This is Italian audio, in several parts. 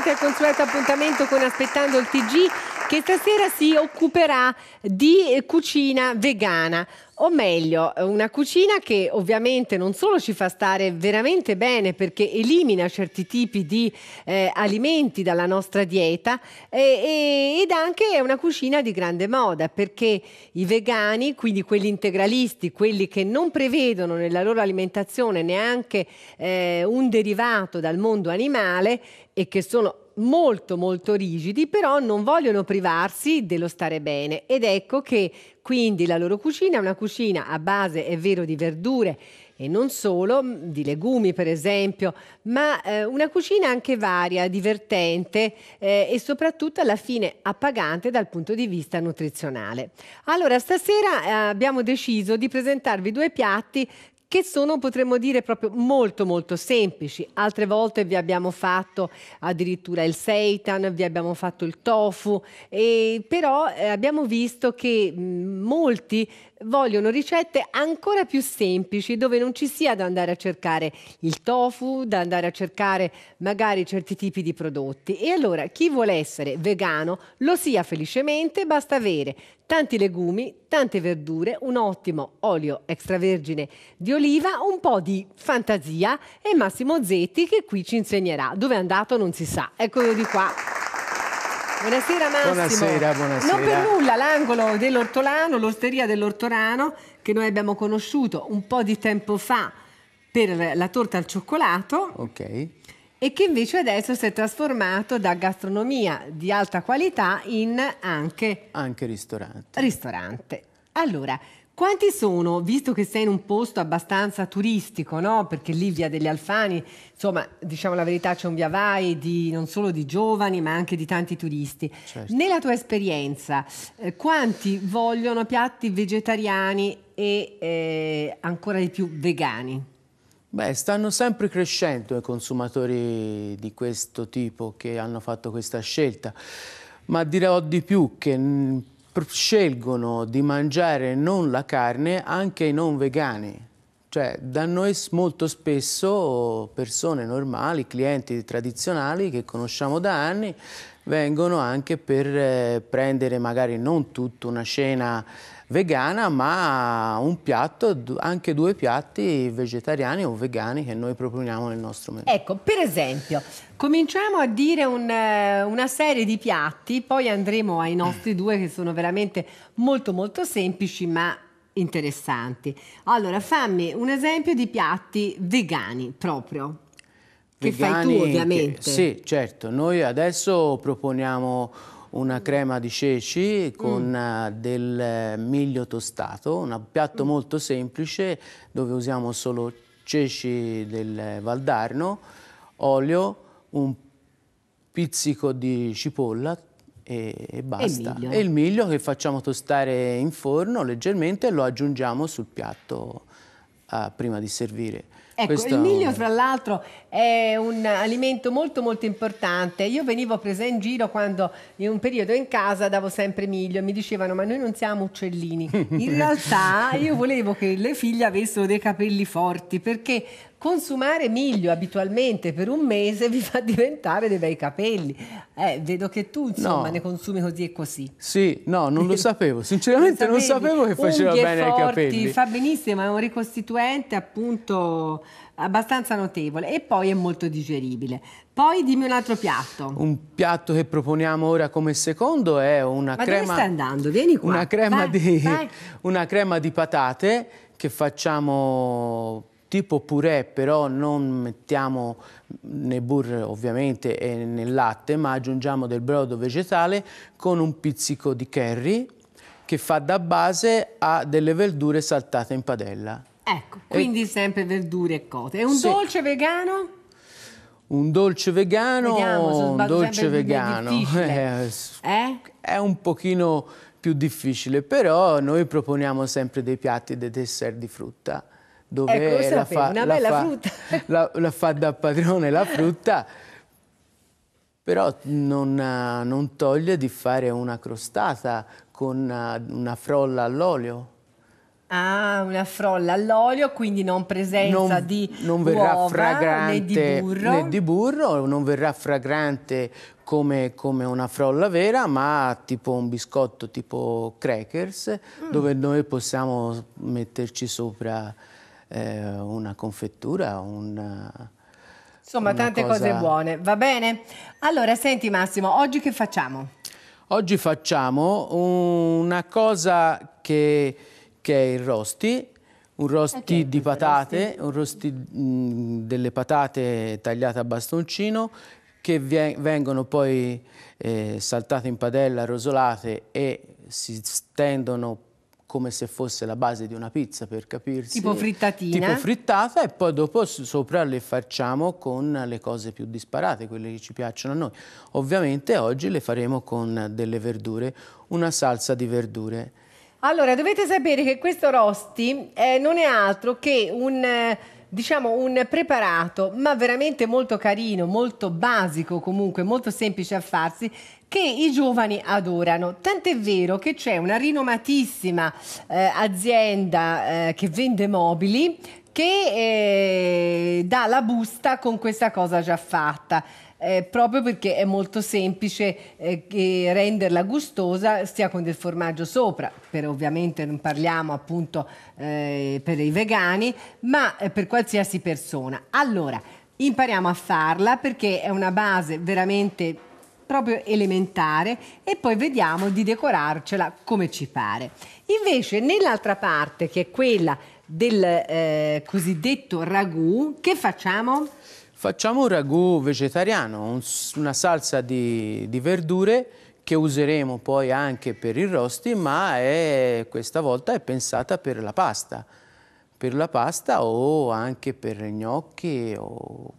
tornati al consueto appuntamento con Aspettando il TG che stasera si occuperà di cucina vegana o meglio, una cucina che ovviamente non solo ci fa stare veramente bene perché elimina certi tipi di eh, alimenti dalla nostra dieta eh, eh, ed anche è una cucina di grande moda perché i vegani, quindi quelli integralisti, quelli che non prevedono nella loro alimentazione neanche eh, un derivato dal mondo animale e che sono molto molto rigidi, però non vogliono privarsi dello stare bene ed ecco che quindi la loro cucina è una cucina a base, è vero, di verdure e non solo, mm, di legumi per esempio, ma eh, una cucina anche varia, divertente eh, e soprattutto alla fine appagante dal punto di vista nutrizionale. Allora, stasera eh, abbiamo deciso di presentarvi due piatti che sono, potremmo dire, proprio molto molto semplici. Altre volte vi abbiamo fatto addirittura il seitan, vi abbiamo fatto il tofu, e però eh, abbiamo visto che mm, molti vogliono ricette ancora più semplici dove non ci sia da andare a cercare il tofu, da andare a cercare magari certi tipi di prodotti. E allora chi vuole essere vegano lo sia felicemente, basta avere tanti legumi, tante verdure, un ottimo olio extravergine di oliva, un po' di fantasia e Massimo Zetti che qui ci insegnerà. Dove è andato non si sa. Eccolo di qua. Buonasera Massimo. Buonasera, buonasera. Non per nulla l'angolo dell'Ortolano, l'osteria dell'Ortolano che noi abbiamo conosciuto un po' di tempo fa per la torta al cioccolato. Ok. E che invece adesso si è trasformato da gastronomia di alta qualità in anche... Anche ristorante. Ristorante. Allora, quanti sono, visto che sei in un posto abbastanza turistico, no? perché lì via degli Alfani, insomma, diciamo la verità c'è un via vai di, non solo di giovani ma anche di tanti turisti. Certo. Nella tua esperienza, eh, quanti vogliono piatti vegetariani e eh, ancora di più vegani? Beh, stanno sempre crescendo i consumatori di questo tipo che hanno fatto questa scelta, ma dirò di più che scelgono di mangiare non la carne anche i non vegani. Cioè, da noi molto spesso persone normali, clienti tradizionali che conosciamo da anni, vengono anche per eh, prendere magari non tutta una cena vegana ma un piatto, anche due piatti vegetariani o vegani che noi proponiamo nel nostro menù. Ecco, per esempio, cominciamo a dire un, eh, una serie di piatti, poi andremo ai nostri due che sono veramente molto molto semplici ma interessanti. Allora, fammi un esempio di piatti vegani proprio. Che fai tu ovviamente. Che, sì, certo. Noi adesso proponiamo una mm. crema di ceci con mm. Eh, del miglio tostato, un piatto mm. molto semplice dove usiamo solo ceci del Valdarno, olio, un pizzico di cipolla, e, basta. E il, e il, miglio che facciamo tostare in forno leggermente e lo aggiungiamo sul piatto eh, prima di servire. Ecco, Questa... il miglio fra l'altro è un alimento molto molto importante. Io venivo presa in giro quando in un periodo in casa davo sempre miglio e mi dicevano ma noi non siamo uccellini. In realtà io volevo che le figlie avessero dei capelli forti perché consumare miglio abitualmente per un mese vi fa diventare dei bei capelli. Eh, vedo che tu insomma no. ne consumi così e così. Sì, no, non lo sapevo, sinceramente non, non sapevo che faceva bene forti, ai capelli. Fa benissimo, è un ricostituente appunto abbastanza notevole e poi è molto digeribile. Poi dimmi un altro piatto. Un piatto che proponiamo ora come secondo è una Ma crema... Ma dove stai andando? Vieni qua. Una crema, vai, di, vai. una crema di patate che facciamo tipo purè, però non mettiamo né burro ovviamente e né latte, ma aggiungiamo del brodo vegetale con un pizzico di curry che fa da base a delle verdure saltate in padella. Ecco, quindi e... sempre verdure e cote. È un sì. dolce vegano? Un dolce vegano, Vediamo, un dolce vegano eh, eh? è un pochino più difficile, però noi proponiamo sempre dei piatti dei dessert di frutta dove ecco, la, fa, una la bella fa, frutta. La, la, fa da padrone la frutta, però non, eh, non, toglie di fare una crostata con una, eh, una frolla all'olio. Ah, una frolla all'olio, quindi non presenza non, di non verrà uova, fragrante, né di burro. Né di burro, non verrà fragrante come, come, una frolla vera, ma tipo un biscotto tipo crackers, mm. dove noi possiamo metterci sopra eh, una confettura, un... Insomma, tante cosa... cose buone, va bene? Allora, senti Massimo, oggi che facciamo? Oggi facciamo una cosa che, che è il rosti, un rosti okay, di patate, rosti. un rosti mh, mm, delle patate tagliate a bastoncino che vengono poi eh, saltate in padella, rosolate e si stendono come se fosse la base di una pizza per capirsi. Tipo frittatina. Tipo frittata e poi dopo sopra le facciamo con le cose più disparate, quelle che ci piacciono a noi. Ovviamente oggi le faremo con delle verdure, una salsa di verdure. Allora, dovete sapere che questo rosti eh, non è altro che un... Eh diciamo un preparato ma veramente molto carino, molto basico comunque, molto semplice a farsi che i giovani adorano. Tant'è vero che c'è una rinomatissima eh, azienda eh, che vende mobili che eh, dà la busta con questa cosa già fatta eh, proprio perché è molto semplice eh, renderla gustosa sia con del formaggio sopra, per, ovviamente non parliamo appunto eh, per i vegani, ma eh, per qualsiasi persona. Allora, impariamo a farla perché è una base veramente proprio elementare e poi vediamo di decorarcela come ci pare. Invece nell'altra parte che è quella del eh, cosiddetto ragù, che facciamo? Facciamo un ragù vegetariano, un, una salsa di, di, verdure che useremo poi anche per i rosti, ma è, questa volta è pensata per la pasta. Per la pasta o anche per gnocchi o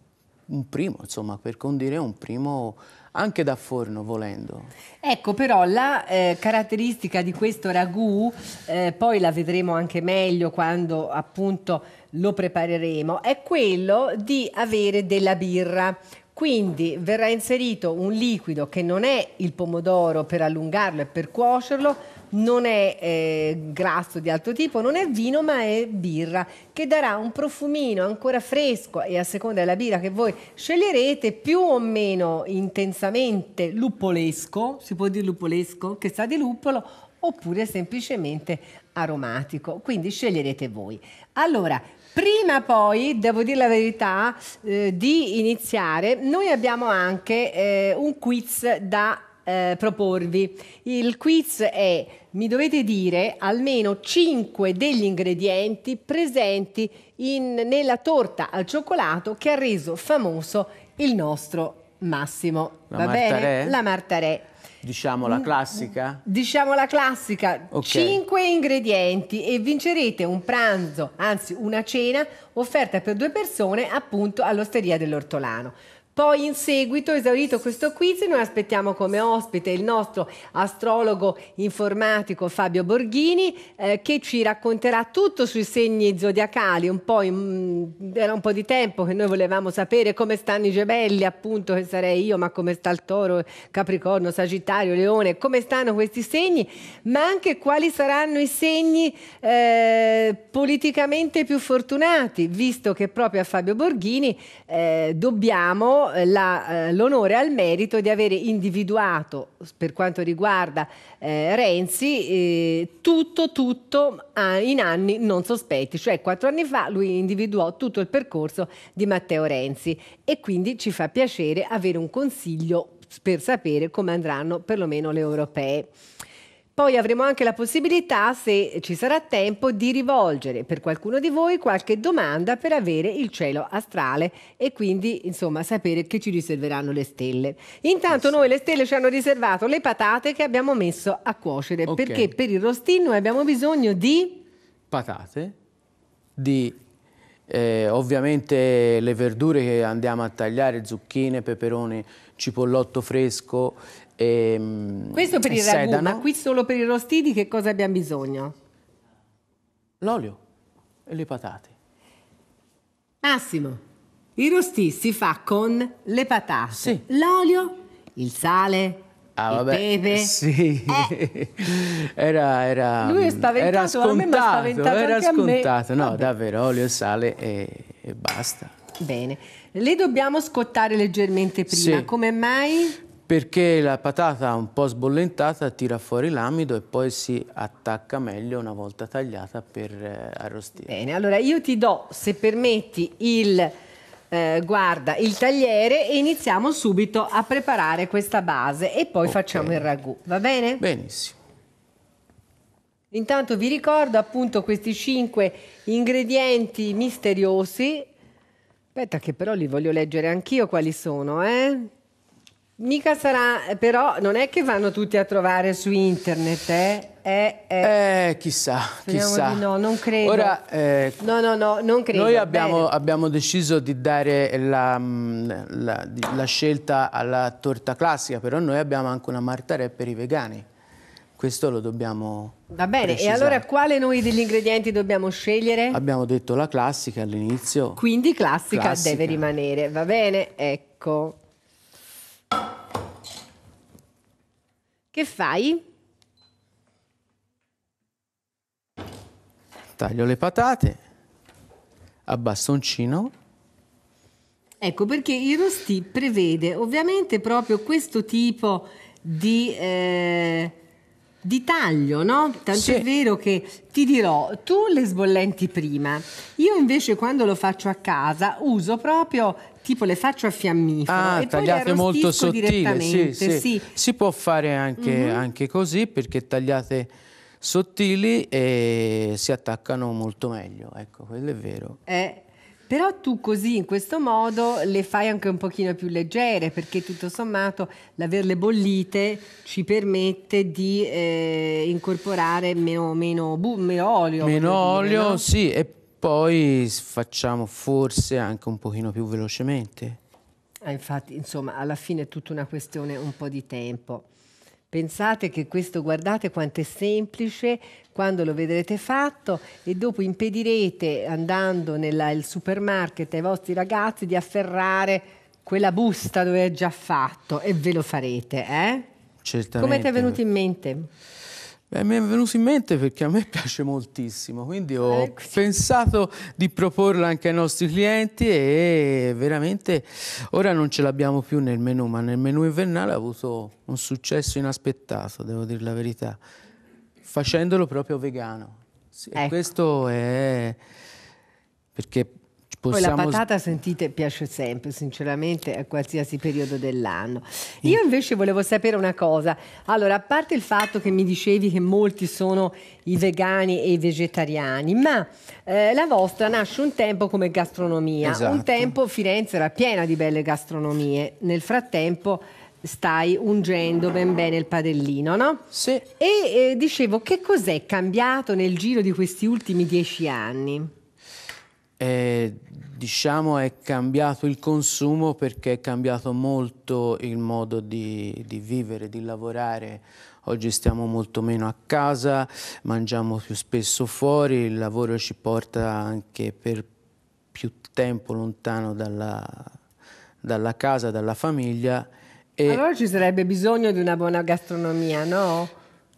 un primo, insomma, per condire un primo anche da forno volendo. Ecco però la eh, caratteristica di questo ragù, eh, poi la vedremo anche meglio quando appunto lo prepareremo, è quello di avere della birra. Quindi verrà inserito un liquido che non è il pomodoro per allungarlo e per cuocerlo, non è eh, grasso di altro tipo, non è vino ma è birra che darà un profumino ancora fresco e a seconda della birra che voi sceglierete più o meno intensamente lupolesco, si può dire lupolesco, che sa di lupolo oppure semplicemente aromatico, quindi sceglierete voi. Allora, Prima poi, devo dire la verità, eh, di iniziare, noi abbiamo anche eh, un quiz da eh, proporvi. Il quiz è mi dovete dire almeno 5 degli ingredienti presenti in, nella torta al cioccolato che ha reso famoso il nostro Massimo. La Va Marta bene? Re. La Martarè. Diciamo la mm, mm. classica? Diciamo la classica, okay. 5 ingredienti e vincerete un pranzo, anzi una cena offerta per due persone appunto all'Osteria dell'Ortolano. Poi in seguito, esaurito questo quiz, noi aspettiamo come ospite il nostro astrologo informatico Fabio Borghini eh, che ci racconterà tutto sui segni zodiacali, un po in, era un po' di tempo che noi volevamo sapere come stanno i gemelli, appunto che sarei io, ma come sta il toro, Capricorno, Sagittario, Leone, come stanno questi segni, ma anche quali saranno i segni eh, politicamente più fortunati, visto che proprio a Fabio Borghini eh, dobbiamo eh, abbiamo eh, l'onore al merito di avere individuato, per quanto riguarda eh, Renzi, eh, tutto, tutto ah, in anni non sospetti. Cioè, quattro anni fa lui individuò tutto il percorso di Matteo Renzi e quindi ci fa piacere avere un consiglio per sapere come andranno perlomeno le europee. Poi avremo anche la possibilità, se ci sarà tempo, di rivolgere per qualcuno di voi qualche domanda per avere il cielo astrale e quindi insomma sapere che ci riserveranno le stelle. Intanto noi le stelle ci hanno riservato le patate che abbiamo messo a cuocere okay. perché per il rostino noi abbiamo bisogno di patate, di eh, ovviamente le verdure che andiamo a tagliare, zucchine, peperoni, cipollotto fresco, Ehm, Questo per il sedano. ragù, ma qui solo per i rostiti che cosa abbiamo bisogno? L'olio e le patate. Massimo, il rosti si fa con le patate, sì. l'olio, il sale, Ah, vabbè, il pepe. Sì. Eh. Era, era, Lui è spaventato, era scontato, era scontato. No, vabbè. davvero, olio, sale e, e basta. Bene. Le dobbiamo scottare leggermente prima, sì. come mai? perché la patata un po' sbollentata tira fuori l'amido e poi si attacca meglio una volta tagliata per eh, arrostire. Bene, allora io ti do, se permetti, il, eh, guarda, il tagliere e iniziamo subito a preparare questa base e poi okay. facciamo il ragù, va bene? Benissimo. Intanto vi ricordo appunto questi cinque ingredienti misteriosi. Aspetta che però li voglio leggere anch'io quali sono, eh? Mica sarà, però non è che vanno tutti a trovare su internet, eh? Eh, eh. eh chissà, Speriamo chissà. no, non credo. Ora, eh, no, no, no, non credo. Noi abbiamo, abbiamo deciso di dare la, mm, la, la, scelta alla torta classica, però noi abbiamo anche una martarè per i vegani. Questo lo dobbiamo Va bene, precisare. e allora quale noi degli ingredienti dobbiamo scegliere? Abbiamo detto la classica all'inizio. Quindi classica, classica deve rimanere, va bene? Ecco. Che fai? Taglio le patate a bastoncino. Ecco perché il rosti prevede ovviamente proprio questo tipo di, eh, di taglio, no? Tanto sì. è vero che ti dirò, tu le sbollenti prima, io invece quando lo faccio a casa uso proprio tipo le faccio a fiammifero ah, tagliate molto sottile sì, sì. sì, si può fare anche, mm-hmm. anche così perché tagliate sottili e si attaccano molto meglio ecco quello è vero eh, però tu così in questo modo le fai anche un pochino più leggere perché tutto sommato l'averle bollite ci permette di eh, incorporare meno, meno, bu- meno olio. Meno olio, dire, sì, e poi facciamo forse anche un pochino più velocemente. Ah, infatti, insomma, alla fine è tutta una questione un po' di tempo. Pensate che questo, guardate quanto è semplice quando lo vedrete fatto e dopo impedirete andando nel supermarket ai vostri ragazzi di afferrare quella busta dove è già fatto e ve lo farete, eh? Certamente. Come ti è venuto in mente? Beh, mi è venuto in mente perché a me piace moltissimo, quindi ho ecco. pensato di proporla anche ai nostri clienti e veramente ora non ce l'abbiamo più nel menù, ma nel menù invernale ha avuto un successo inaspettato, devo dire la verità, facendolo proprio vegano. Sì, ecco. Questo è perché Possiamo... Poi la patata, sentite, piace sempre, sinceramente, a qualsiasi periodo dell'anno. Io invece volevo sapere una cosa. Allora, a parte il fatto che mi dicevi che molti sono i vegani e i vegetariani, ma eh, la vostra nasce un tempo come gastronomia. Esatto. Un tempo Firenze era piena di belle gastronomie. Nel frattempo stai ungendo ben bene il padellino, no? Sì. E eh, dicevo, che cos'è cambiato nel giro di questi ultimi dieci anni? eh, diciamo è cambiato il consumo perché è cambiato molto il modo di, di, vivere, di lavorare. Oggi stiamo molto meno a casa, mangiamo più spesso fuori, il lavoro ci porta anche per più tempo lontano dalla, dalla casa, dalla famiglia. E... Allora ci sarebbe bisogno di una buona gastronomia, no?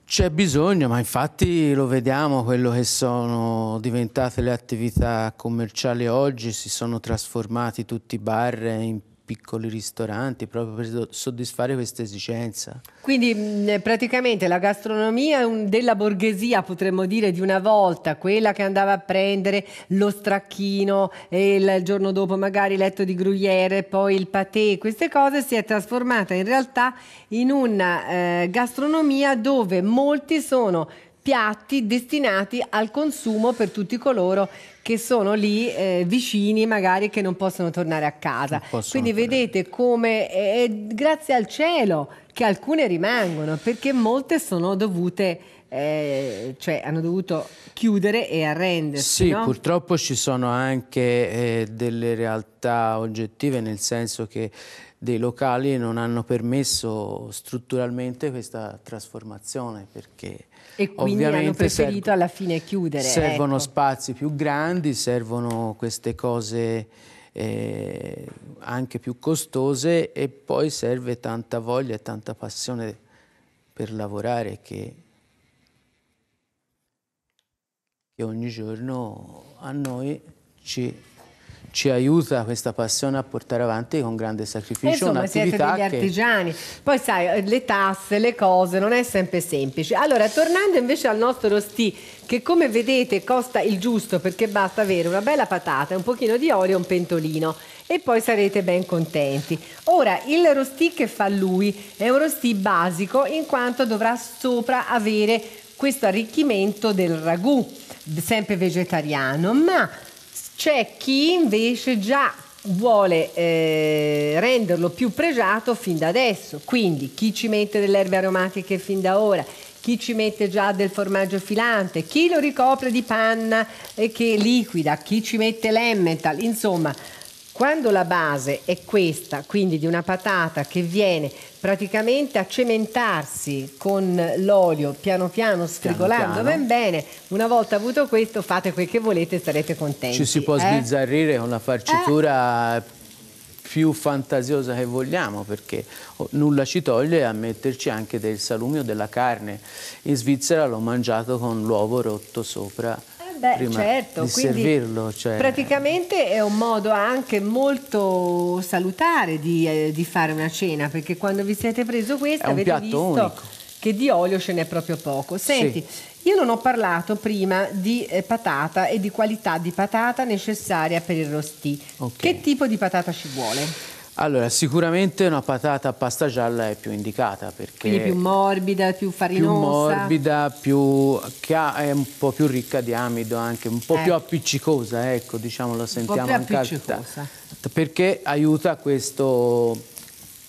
C'è bisogno, ma infatti lo vediamo quello che sono diventate le attività commerciali oggi, si sono trasformati tutti i bar in piccoli ristoranti proprio per soddisfare questa esigenza. Quindi praticamente la gastronomia della borghesia, potremmo dire di una volta, quella che andava a prendere lo stracchino e il giorno dopo magari letto di gruyere, poi il patè, queste cose si è trasformata in realtà in una eh, gastronomia dove molti sono piatti destinati al consumo per tutti coloro che sono lì eh, vicini magari che non possono tornare a casa. Quindi tornare. vedete come è, grazie al cielo che alcune rimangono perché molte sono dovute eh, cioè hanno dovuto chiudere e arrendersi. Sì, no? purtroppo ci sono anche eh, delle realtà oggettive, nel senso che dei locali non hanno permesso strutturalmente questa trasformazione perché e quindi Ovviamente hanno preferito alla fine chiudere. Servono ecco. spazi più grandi, servono queste cose eh, anche più costose e poi serve tanta voglia e tanta passione per lavorare che, che ogni giorno a noi ci ci aiuta questa passione a portare avanti con grande sacrificio Insomma, siete degli che... artigiani. Poi sai, le tasse, le cose, non è sempre semplice. Allora, tornando invece al nostro sti, che come vedete costa il giusto perché basta avere una bella patata, un pochino di olio e un pentolino e poi sarete ben contenti. Ora, il rostì che fa lui è un rostì basico in quanto dovrà sopra avere questo arricchimento del ragù, sempre vegetariano, ma c'è chi invece già vuole eh, renderlo più pregiato fin da adesso, quindi chi ci mette delle erbe aromatiche fin da ora, chi ci mette già del formaggio filante, chi lo ricopre di panna e eh, che liquida, chi ci mette l'emmental, insomma quando la base è questa, quindi di una patata che viene praticamente a cementarsi con l'olio, piano piano strigolando piano piano. ben bene, una volta avuto questo fate quel che volete e sarete contenti. Ci si può eh? sbizzarrire con la farcitura eh? più fantasiosa che vogliamo perché nulla ci toglie a metterci anche del salumio della carne. In Svizzera l'ho mangiato con l'uovo rotto sopra Beh, prima certo, di servirlo. Cioè... Praticamente è un modo anche molto salutare di, eh, di, fare una cena, perché quando vi siete preso questa avete visto unico. che di olio ce n'è proprio poco. Senti, sì. io non ho parlato prima di eh, patata e di qualità di patata necessaria per il rostì. Okay. Che tipo di patata ci vuole? Allora, sicuramente una patata a pasta gialla è più indicata perché... Quindi più morbida, più farinosa. Più morbida, più, è un po' più ricca di amido anche, un po' eh. più appiccicosa, ecco, diciamo, la sentiamo anche Un po' più appiccicosa. Perché aiuta questo,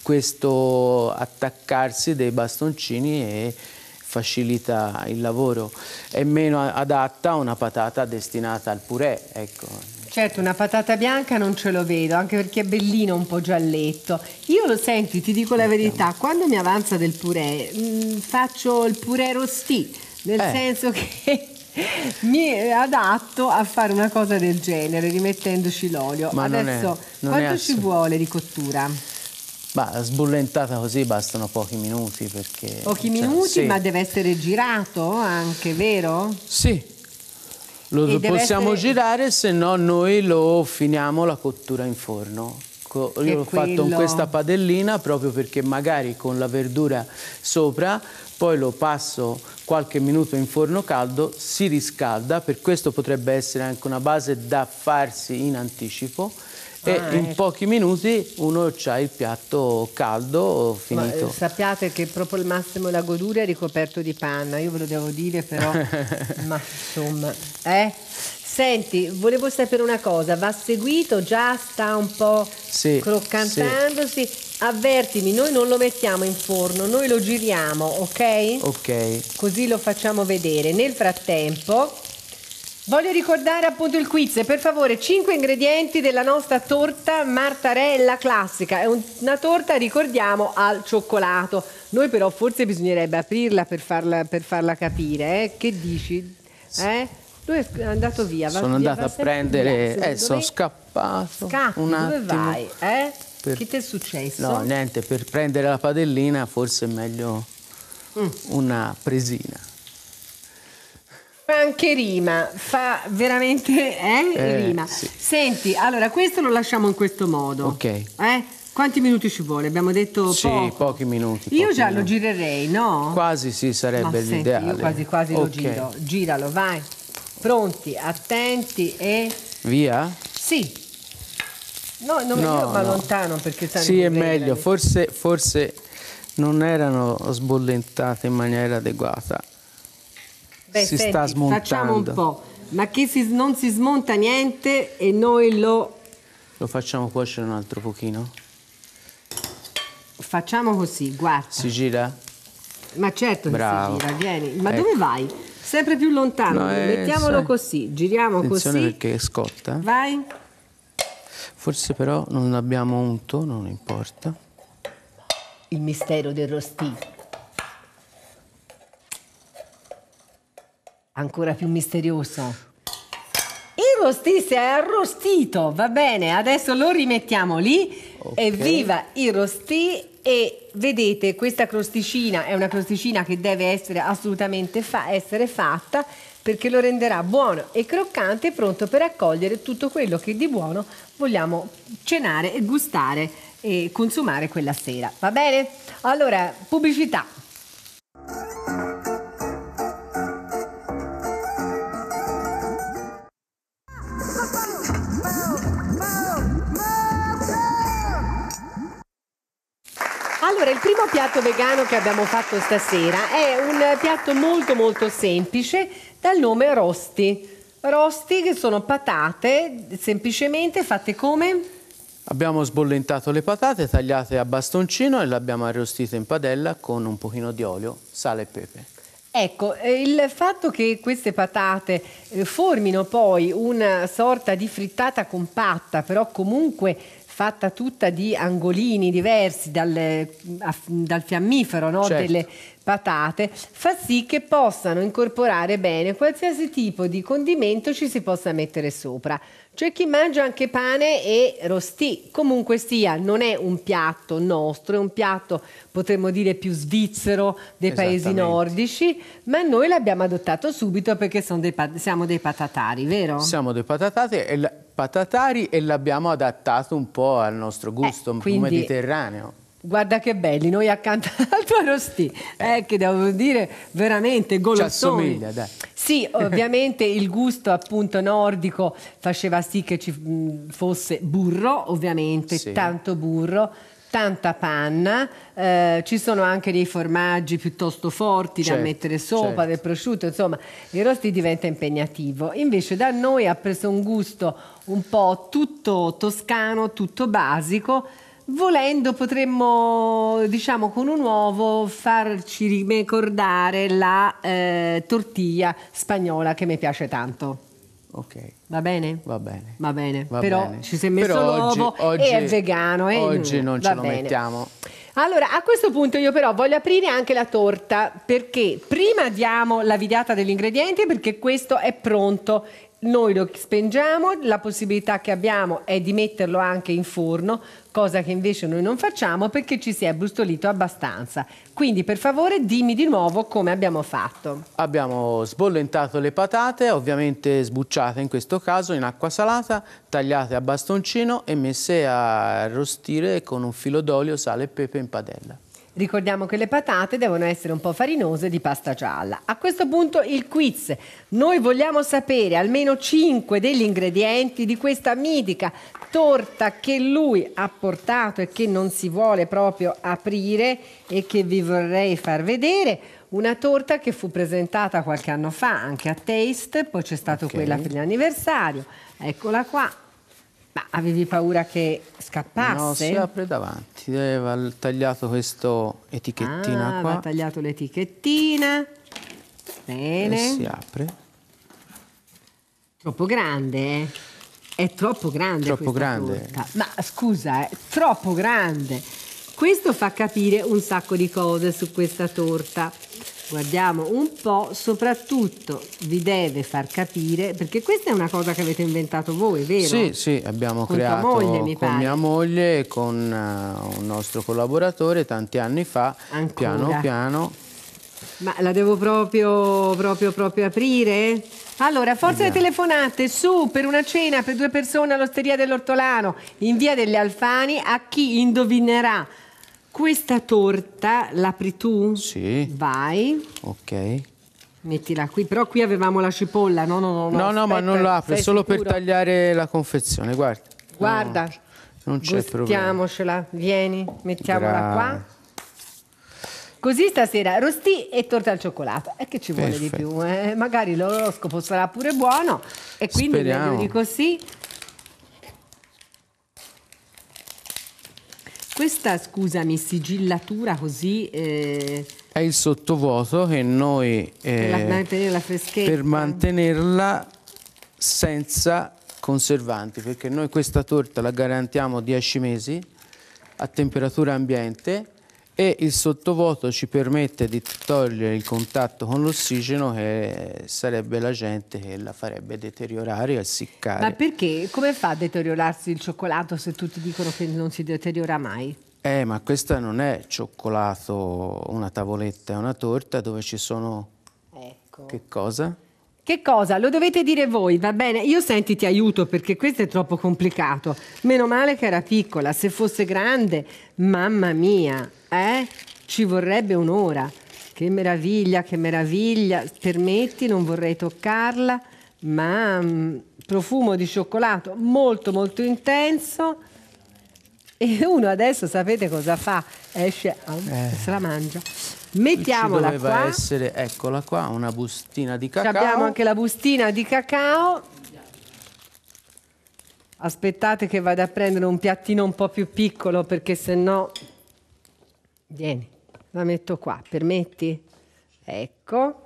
questo attaccarsi dei bastoncini e facilita il lavoro. È meno adatta a una patata destinata al purè, ecco Certo, una patata bianca non ce lo vedo, anche perché è bellino un po' gialletto. Io lo senti, ti dico la verità, quando mi avanza del purè, mh, mm, faccio il purè rosti, nel eh. senso che mi adatto a fare una cosa del genere, rimettendoci l'olio. Ma Adesso, è, quanto ci vuole di cottura? Ma sbullentata così bastano pochi minuti perché... Pochi cioè, minuti, sì. ma deve essere girato anche, vero? Sì, lo e possiamo essere... girare, se no noi lo finiamo la cottura in forno. Io l'ho quello... fatto con questa padellina proprio perché magari con la verdura sopra poi lo passo qualche minuto in forno caldo, si riscalda, per questo potrebbe essere anche una base da farsi in anticipo e ah, in ecco. pochi minuti uno ha il piatto caldo finito. Ma, eh, sappiate che proprio il massimo la godura è ricoperto di panna, io ve lo devo dire però, ma insomma, eh? Senti, volevo sapere una cosa, va seguito, già sta un po' sì, croccantandosi, sì. avvertimi, noi non lo mettiamo in forno, noi lo giriamo, ok? Ok. Così lo facciamo vedere. Nel frattempo Voglio ricordare appunto il quiz, per favore, 5 ingredienti della nostra torta martarella classica. È una torta, ricordiamo, al cioccolato. Noi però forse bisognerebbe aprirla per farla, per farla capire, eh? Che dici? Eh? Lui è andato via. Va, sono via, a prendere, via, eh, sono scappato. scappato. dove vai? Eh? Per... Che ti è successo? No, niente, per prendere la padellina forse è meglio mm. una presina. Fa anche rima, fa veramente eh? Eh, rima. Sì. Senti, allora questo lo lasciamo in questo modo. Ok. Eh? Quanti minuti ci vuole? Abbiamo detto sì, poco. pochi minuti. Io pochi già minuti. lo girerei, no? Quasi sì, sarebbe Ma l'ideale. Senti, quasi quasi okay. lo giro. Giralo, vai. Pronti, attenti e... Via? Sì. No, non no, io no. lontano perché... Sì, è meglio. Forse, forse non erano sbollentate in maniera adeguata. Beh, si senti, sta smontando. Facciamo un po', ma che si, non si smonta niente e noi lo... Lo facciamo cuocere un altro pochino? Facciamo così, guarda. Si gira? Ma certo Bravo. che si gira, vieni. Ma ecco. dove vai? Sempre più lontano, no, eh, mettiamolo sai. così, giriamo Attenzione così. perché scotta. Vai. Forse però non l'abbiamo unto, non importa. Il mistero del rostito. ancora più misterioso. Il si è arrostito, va bene, adesso lo rimettiamo lì. Okay. Evviva il rostì e vedete questa crosticina è una crosticina che deve essere assolutamente fa essere fatta perché lo renderà buono e croccante e pronto per accogliere tutto quello che di buono vogliamo cenare e gustare e consumare quella sera. Va bene? Allora, pubblicità. piatto vegano che abbiamo fatto stasera è un piatto molto molto semplice dal nome rosti. Rosti che sono patate semplicemente fatte come? Abbiamo sbollentato le patate tagliate a bastoncino e le abbiamo arrostite in padella con un pochino di olio, sale e pepe. Ecco, eh, il fatto che queste patate eh, formino poi una sorta di frittata compatta, però comunque fatta tutta di angolini diversi dal, dal fiammifero no? certo. delle patate, fa sì che possano incorporare bene qualsiasi tipo di condimento ci si possa mettere sopra. C'è chi mangia anche pane e rosti, comunque sia, non è un piatto nostro, è un piatto potremmo dire più svizzero dei paesi nordici, ma noi l'abbiamo adottato subito perché dei siamo dei patatari, vero? Siamo dei patatari e, patatari e l'abbiamo adattato un po' al nostro gusto eh, quindi... mediterraneo. Guarda che belli, noi accanto al tuo Rosti, eh. eh, che devo dire veramente golottoni. Ci assomiglia, dai. Sì, ovviamente il gusto appunto nordico faceva sì che ci fosse burro, ovviamente, sì. tanto burro, tanta panna, eh, ci sono anche dei formaggi piuttosto forti certo, da mettere sopra, certo. del prosciutto, insomma, il Rosti diventa impegnativo. Invece da noi ha preso un gusto un po' tutto toscano, tutto basico, Volendo potremmo, diciamo, con un uovo farci ricordare la eh, tortilla spagnola che mi piace tanto. Ok. Va bene? Va bene. Va bene. Va Però bene. ci si è messo Però l'uovo oggi, oggi, e è vegano. Eh? Oggi non ce Va lo bene. mettiamo. Allora, a questo punto io però voglio aprire anche la torta perché prima diamo la videata degli ingredienti perché questo è pronto. Noi lo spengiamo, la possibilità che abbiamo è di metterlo anche in forno cosa che invece noi non facciamo perché ci si è brustolito abbastanza. Quindi per favore dimmi di nuovo come abbiamo fatto. Abbiamo sbollentato le patate, ovviamente sbucciate in questo caso in acqua salata, tagliate a bastoncino e messe a arrostire con un filo d'olio, sale e pepe in padella. Ricordiamo che le patate devono essere un po' farinose di pasta gialla. A questo punto il quiz. Noi vogliamo sapere almeno 5 degli ingredienti di questa mitica torta che lui ha portato e che non si vuole proprio aprire e che vi vorrei far vedere. Una torta che fu presentata qualche anno fa anche a Taste, poi c'è stata okay. quella per l'anniversario. Eccola qua, ma avevi paura che scappasse? No, si apre davanti, aveva eh, tagliato questa etichettina ah, qua. Ha tagliato l'etichettina. Bene. E si apre. Troppo grande, eh? È troppo grande Troppo grande. Torta. Ma scusa, è troppo grande. Questo fa capire un sacco di cose su questa torta guardiamo un po', soprattutto vi deve far capire, perché questa è una cosa che avete inventato voi, vero? Sì, sì, abbiamo con creato moglie, mi con pare. mia moglie e con uh, un nostro collaboratore tanti anni fa, Ancora. piano piano. Ma la devo proprio, proprio, proprio aprire? Allora, forza le telefonate su per una cena per due persone all'Osteria dell'Ortolano in via delle Alfani a chi indovinerà questa torta l'apri tu? Sì. Vai. Ok. Mettila qui, però qui avevamo la cipolla, no? No, no, no, no, no ma non l'apri, apre, solo sicuro? per tagliare la confezione, guarda. Guarda. No, non c'è problema. Mettiamocela, vieni, mettiamola Brava. qua. Così stasera rosti e torta al cioccolato. E eh, che ci vuole Perfetto. di più? Eh? Magari l'oroscopo sarà pure buono e quindi Speriamo. meglio di così. Questa, scusami, sigillatura così... Eh, è il sottovuoto che noi... Eh, per, freschezza. per mantenerla senza conservanti, perché noi questa torta la garantiamo 10 mesi a temperatura ambiente e il sottovuoto ci permette di togliere il contatto con l'ossigeno che sarebbe l'agente che la farebbe deteriorare e assiccare. Ma perché? Come fa a deteriorarsi il cioccolato se tutti dicono che non si deteriora mai? Eh, ma questa non è cioccolato, una tavoletta, è una torta dove ci sono... Ecco. Che cosa? Che cosa? Lo dovete dire voi, va bene? Io senti ti aiuto perché questo è troppo complicato. Meno male che era piccola, se fosse grande, mamma mia. Eh? Ci vorrebbe un'ora. Che meraviglia, che meraviglia. Permetti, non vorrei toccarla, ma mh, mm, profumo di cioccolato molto molto intenso. E uno adesso sapete cosa fa? Esce, oh, eh. se la mangia. Mettiamola Ci doveva qua. essere, eccola qua, una bustina di cacao. Ci abbiamo anche la bustina di cacao. Aspettate che vada a prendere un piattino un po' più piccolo perché se no Vieni, la metto qua, permetti? Ecco.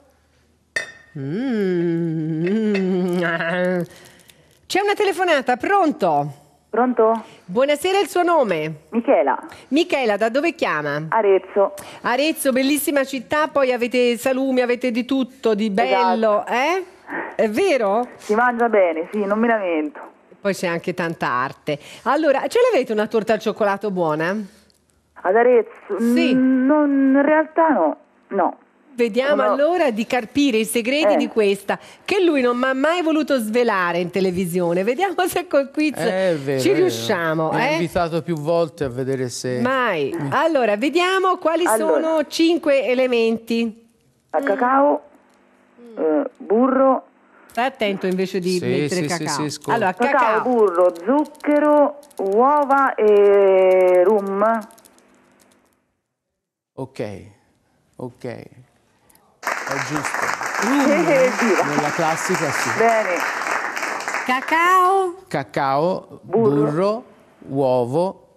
Mm. C'è una telefonata, pronto? Pronto? Buonasera, il suo nome? Michela. Michela, da dove chiama? Arezzo. Arezzo, bellissima città, poi avete salumi, avete di tutto, di esatto. bello, esatto. eh? È vero? Si mangia bene, sì, non mi lamento. Poi c'è anche tanta arte. Allora, ce l'avete una torta al cioccolato buona? Ad Arezzo? Sì. Mm, non, in realtà no, no. Vediamo no. allora di carpire i segreti eh. di questa che lui non mi ha mai voluto svelare in televisione. Vediamo se col quiz eh, vero, ci riusciamo. Mi eh? invitato più volte a vedere se. Mai. Allora, vediamo quali allora. sono cinque elementi: a mm. cacao, mm. eh, burro. Stai attento invece di sì, mettere sì, cacao. Sì, allora, cacao. cacao, burro, zucchero, uova e rum. Ok, ok. È giusto. Uh, nella classica sì. Bene. Cacao. Cacao, burro, burro uovo,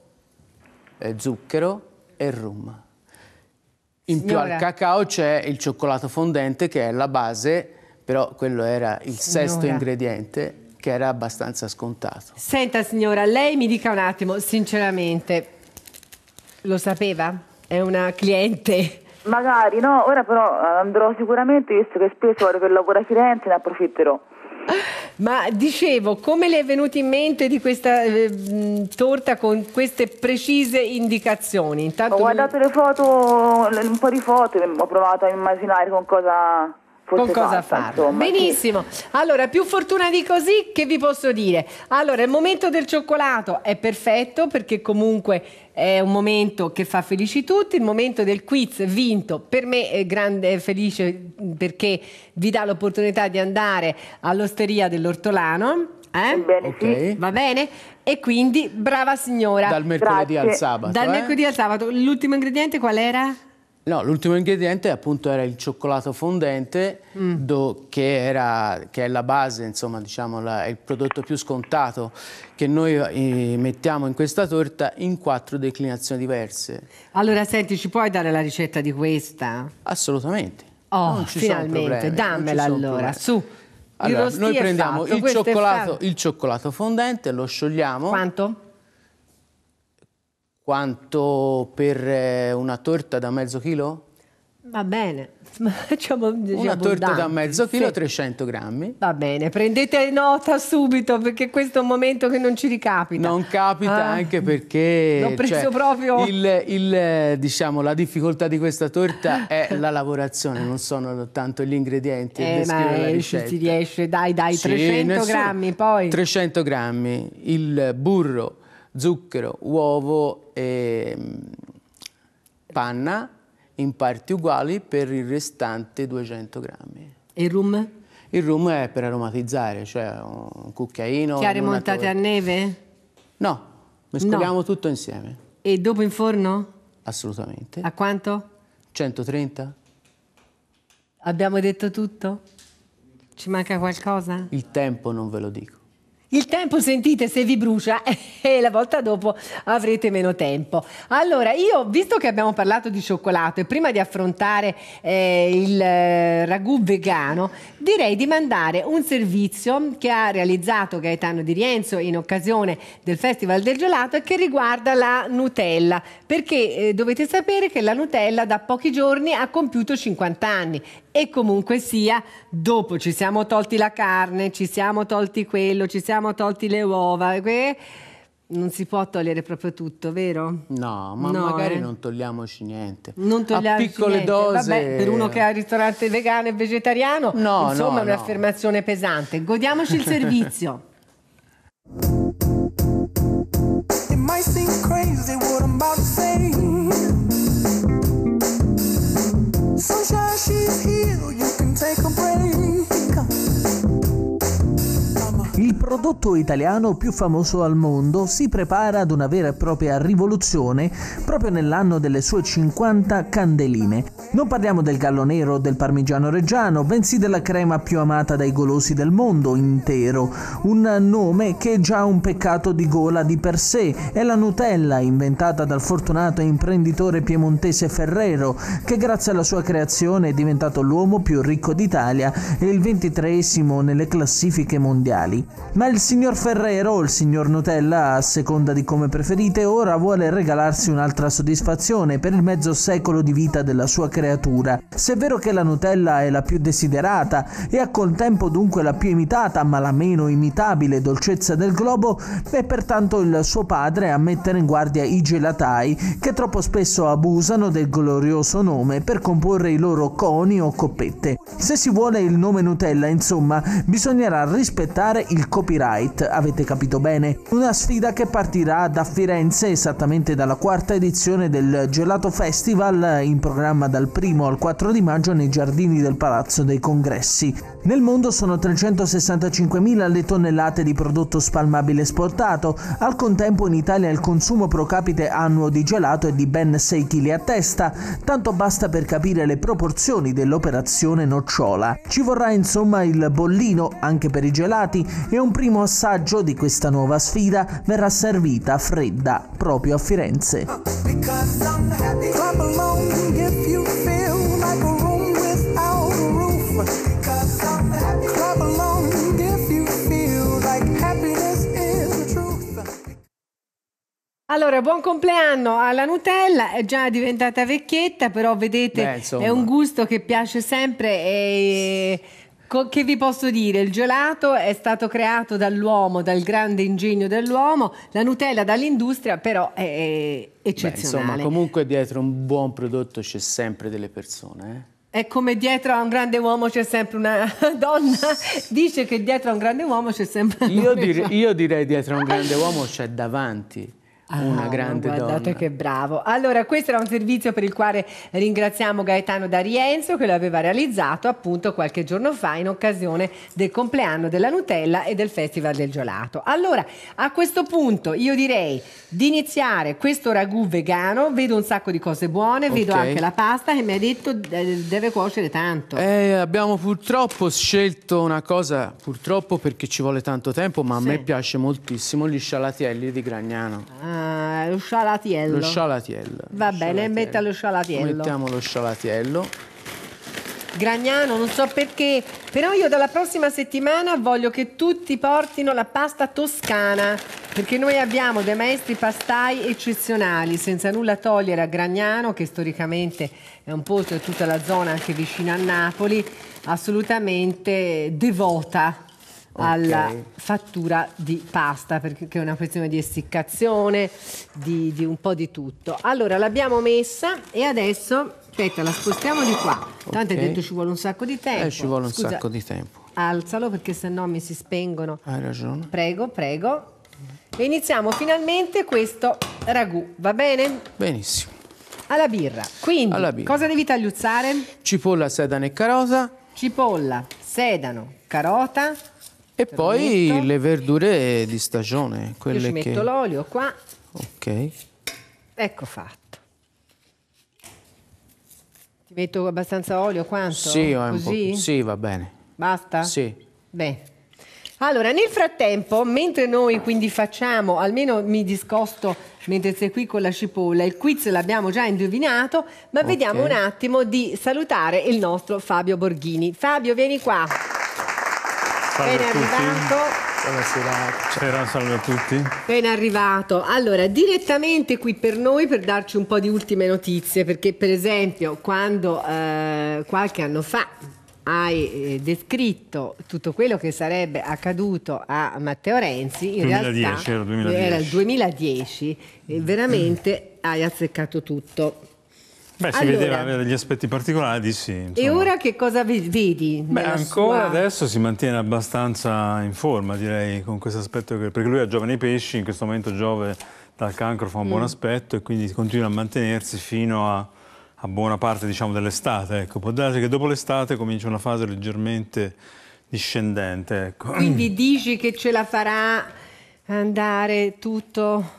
eh, zucchero e rum. In Signora. più al cacao c'è il cioccolato fondente che è la base, però quello era il Signora. sesto ingrediente che era abbastanza scontato. Senta signora, lei mi dica un attimo, sinceramente, lo sapeva? è una cliente. Magari no, ora però eh, andrò sicuramente, visto che spesso vado per lavoro a Firenze, ne approfitterò. Ma dicevo, come le è venuto in mente di questa eh, torta con queste precise indicazioni? Intanto ho guardato le foto, un po' di foto, ho provato a immaginare con cosa con cosa fare. Benissimo. Allora, più fortuna di così, che vi posso dire? Allora, il momento del cioccolato è perfetto perché comunque è un momento che fa felici tutti, il momento del quiz vinto per me è grande è felice perché vi dà l'opportunità di andare all'osteria dell'ortolano. Eh? Bene, okay. sì. Va bene? E quindi, brava signora. Dal mercoledì Grazie. al sabato. Dal eh? mercoledì al sabato. L'ultimo ingrediente qual era? No, l'ultimo ingrediente appunto era il cioccolato fondente mm. do, che, era, che, è la base, insomma, diciamo, la, è il prodotto più scontato che noi eh, mettiamo in questa torta in quattro declinazioni diverse. Allora, senti, ci puoi dare la ricetta di questa? Assolutamente. Oh, finalmente, dammela allora, su. Allora, noi prendiamo fatto, il, cioccolato, il cioccolato fondente, lo sciogliamo. Quanto? Quanto? Quanto per eh, una torta da mezzo chilo? Va bene. Diciamo, una torta da mezzo chilo, sì. 300 grammi. Va bene, prendete nota subito perché questo è un momento che non ci ricapita. Non capita ah, anche perché l'ho preso cioè, proprio... Il, il, diciamo, la difficoltà di questa torta è la lavorazione, non sono tanto gli ingredienti. Eh, ma eh, ci si riesce, dai, dai, sì, 300 nessuno. grammi poi. 300 grammi, il burro, zucchero, uovo e mm, panna in parti uguali per il restante 200 grammi. E il rum? Il rum è per aromatizzare, cioè un cucchiaino. Chiare montate a neve? No, mescoliamo no. tutto insieme. E dopo in forno? Assolutamente. A quanto? 130. Abbiamo detto tutto? Ci manca qualcosa? Il tempo non ve lo dico. Il tempo, sentite, se vi brucia e la volta dopo avrete meno tempo. Allora, io, visto che abbiamo parlato di cioccolato e prima di affrontare eh, il eh, ragù vegano, direi di mandare un servizio che ha realizzato Gaetano Di Rienzo in occasione del Festival del Gelato e che riguarda la Nutella, perché eh, dovete sapere che la Nutella da pochi giorni ha compiuto 50 anni e comunque sia, dopo ci siamo tolti la carne, ci siamo tolti quello, ci siamo tolti le uova. Que- non si può togliere proprio tutto, vero? No, ma no, magari eh. non togliamoci niente. Non togliamoci A piccole niente. dosi. Vabbè, per uno che ha il ristorante vegano e vegetariano, no, insomma, no, è un'affermazione no. pesante. Godiamoci il servizio. It might seem crazy what I'm about to say. Sunshine, she's here. make them break. prodotto italiano più famoso al mondo si prepara ad una vera e propria rivoluzione proprio nell'anno delle sue 50 candeline. Non parliamo del gallo nero o del parmigiano reggiano, bensì della crema più amata dai golosi del mondo intero, un nome che è già un peccato di gola di per sé, è la Nutella inventata dal fortunato imprenditore piemontese Ferrero, che grazie alla sua creazione è diventato l'uomo più ricco d'Italia e il ventitreesimo nelle classifiche mondiali. Ma il signor Ferrero, o il signor Nutella, a seconda di come preferite, ora vuole regalarsi un'altra soddisfazione per il mezzo secolo di vita della sua creatura. Se è vero che la Nutella è la più desiderata e al contempo dunque la più imitata, ma la meno imitabile dolcezza del globo, è pertanto il suo padre a mettere in guardia i gelatai che troppo spesso abusano del glorioso nome per comporre i loro coni o coppette. Se si vuole il nome Nutella, insomma, bisognerà rispettare il copione copyright, avete capito bene? Una sfida che partirà da Firenze, esattamente dalla quarta edizione del Gelato Festival, in programma dal 1 al 4 di maggio nei giardini del Palazzo dei Congressi. Nel mondo sono 365.000 le tonnellate di prodotto spalmabile esportato, al contempo in Italia il consumo pro capite annuo di gelato è di ben 6 kg a testa, tanto basta per capire le proporzioni dell'operazione nocciola. Ci vorrà insomma il bollino anche per i gelati e un primo assaggio di questa nuova sfida verrà servita fredda proprio a Firenze. Because allora, buon compleanno alla Nutella, è già diventata vecchietta, però vedete, Beh, è un gusto che piace sempre e... Che vi posso dire? Il gelato è stato creato dall'uomo, dal grande ingegno dell'uomo, la Nutella dall'industria però è eccezionale. Beh, insomma, comunque dietro un buon prodotto c'è sempre delle persone. Eh? È come dietro a un grande uomo c'è sempre una donna, dice che dietro a un grande uomo c'è sempre una donna. Io, dire, io direi dietro a un grande uomo c'è davanti Ah, una grande guardate donna. che bravo. Allora, questo era un servizio per il quale ringraziamo Gaetano D'Arienzo che lo aveva realizzato appunto qualche giorno fa in occasione del compleanno della Nutella e del Festival del Giolato Allora, a questo punto io direi di iniziare questo ragù vegano. Vedo un sacco di cose buone, okay. vedo anche la pasta che mi hai detto eh, deve cuocere tanto. Eh, abbiamo purtroppo scelto una cosa, purtroppo perché ci vuole tanto tempo, ma sì. a me piace moltissimo gli scialatielli di Gragnano. Ah. Eh, lo scialatiello. Lo scialatiello. Va lo bene, metta lo scialatiello. Mettiamo lo scialatiello. Gragnano, non so perché, però io dalla prossima settimana voglio che tutti portino la pasta toscana, perché noi abbiamo dei maestri pastai eccezionali, senza nulla togliere a Gragnano, che storicamente è un posto e tutta la zona anche vicino a Napoli, assolutamente devota alla fattura di pasta, perché è una questione di essiccazione, di, di un po' di tutto. Allora l'abbiamo messa e adesso, aspetta, la spostiamo di qua. Okay. Tanto hai detto ci vuole un sacco di tempo. Eh, ci vuole un Scusa, sacco di tempo. Alzalo perché se no mi si spengono. Hai ragione. Prego, prego. E iniziamo finalmente questo ragù, va bene? Benissimo. Alla birra. Quindi, Alla birra. cosa devi tagliuzzare? Cipolla, sedano e carota. Cipolla, sedano, carota, e Te poi le verdure di stagione. Quelle Io ci metto che... l'olio qua. Ok. Ecco fatto. Ti metto abbastanza olio quanto? Sì, Così? sì va bene. Basta? Sì. Bene. Allora, nel frattempo, mentre noi quindi facciamo, almeno mi discosto mentre sei qui con la cipolla, il quiz l'abbiamo già indovinato, ma okay. vediamo un attimo di salutare il nostro Fabio Borghini. Fabio, vieni qua. Salve ben arrivato. Buonasera. Buonasera, salve a tutti. Ben arrivato. Allora, direttamente qui per noi per darci un po' di ultime notizie, perché per esempio quando eh, qualche anno fa hai eh, descritto tutto quello che sarebbe accaduto a Matteo Renzi, in 2010, realtà era, 2010. era il 2010, veramente mm. hai azzeccato tutto. Beh, si allora, vedeva degli aspetti particolari di sì. Insomma. E ora che cosa vedi? Beh, ancora sua... adesso si mantiene abbastanza in forma, direi, con questo aspetto che... Perché lui ha Giove nei pesci, in questo momento Giove dal cancro fa un mm. buon aspetto e quindi continua a mantenersi fino a, a buona parte, diciamo, dell'estate. Ecco, può darsi che dopo l'estate comincia una fase leggermente discendente, ecco. Quindi dici che ce la farà andare tutto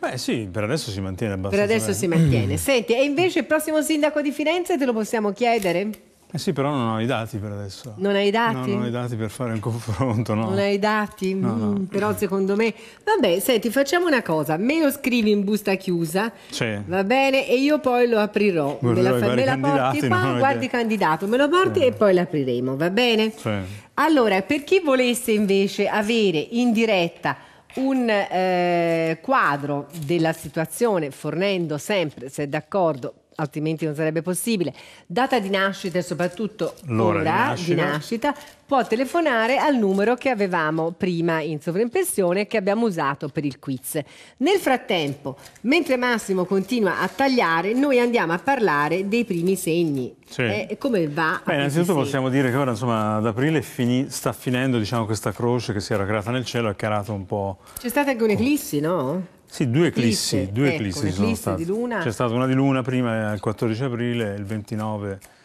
Beh sì, per adesso si mantiene abbastanza. Per adesso bene. si mantiene. Senti, e invece il prossimo sindaco di Firenze te lo possiamo chiedere? Eh sì, però non ho i dati per adesso. Non hai i dati? No, non ho i dati per fare un confronto, no. Non hai i dati? No, no. Mm, però secondo me... Vabbè, senti, facciamo una cosa. Me lo scrivi in busta chiusa, sì. va bene? E io poi lo aprirò. me la, me la porti qua, guardi idea. candidato, me lo porti sì. e poi l'apriremo, va bene? Sì. Allora, per chi volesse invece avere in diretta un eh, quadro della situazione fornendo sempre, se è d'accordo, altrimenti non sarebbe possibile, data di nascita e soprattutto l'ora, di nascita, di nascita può telefonare al numero che avevamo prima in sovrimpressione che abbiamo usato per il quiz. Nel frattempo, mentre Massimo continua a tagliare, noi andiamo a parlare dei primi segni. Sì. Eh, come va? Beh, innanzitutto possiamo dire che ora, insomma, ad aprile fini, sta finendo diciamo, questa croce che si era creata nel cielo, è creata un po'. C'è stata anche un'eclissi, no? Sì, due eclissi, due eclissi ecco, eclissi sono state. C'è stata una di luna prima il 14 aprile il 29 aprile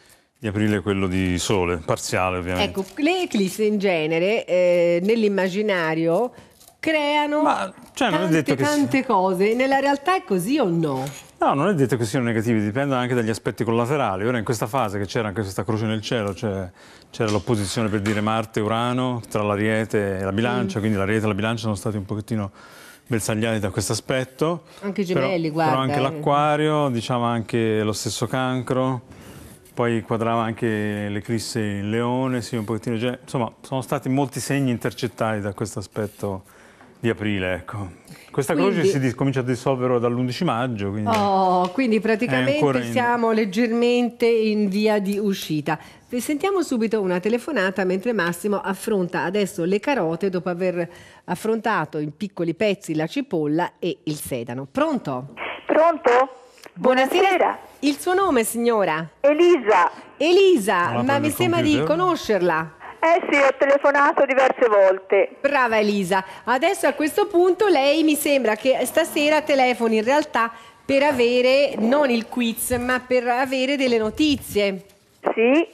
di aprile quello di sole, parziale ovviamente. Ecco, le eclissi in genere eh, nell'immaginario creano Ma, cioè, tante, tante si... cose, nella realtà è così o no? No, non è detto che siano negativi, dipende anche dagli aspetti collaterali. Ora in questa fase che c'era anche questa croce nel cielo, cioè, c'era l'opposizione per dire Marte-Urano tra l'Ariete e la Bilancia, mm. quindi l'Ariete e la Bilancia sono stati un pochettino bersagliati da questo aspetto. Anche i gemelli, però, guarda. Però anche eh. l'Acquario, diciamo anche lo stesso Cancro poi quadrava anche l'eclisse in Leone, sì, un pochettino, già, cioè, insomma sono stati molti segni intercettati da questo aspetto di aprile, ecco. Questa quindi, croce si comincia a dissolvere dall'11 maggio. Quindi, oh, quindi praticamente in... siamo leggermente in via di uscita. Sentiamo subito una telefonata mentre Massimo affronta adesso le carote dopo aver affrontato in piccoli pezzi la cipolla e il sedano. Pronto? Pronto? Buonasera. Buonasera. Il suo nome, signora? Elisa. Elisa, Buona ma mi sembra di conoscerla. Eh sì, ho telefonato diverse volte. Brava Elisa. Adesso a questo punto lei mi sembra che stasera telefoni in realtà per avere non il quiz, ma per avere delle notizie. Sì.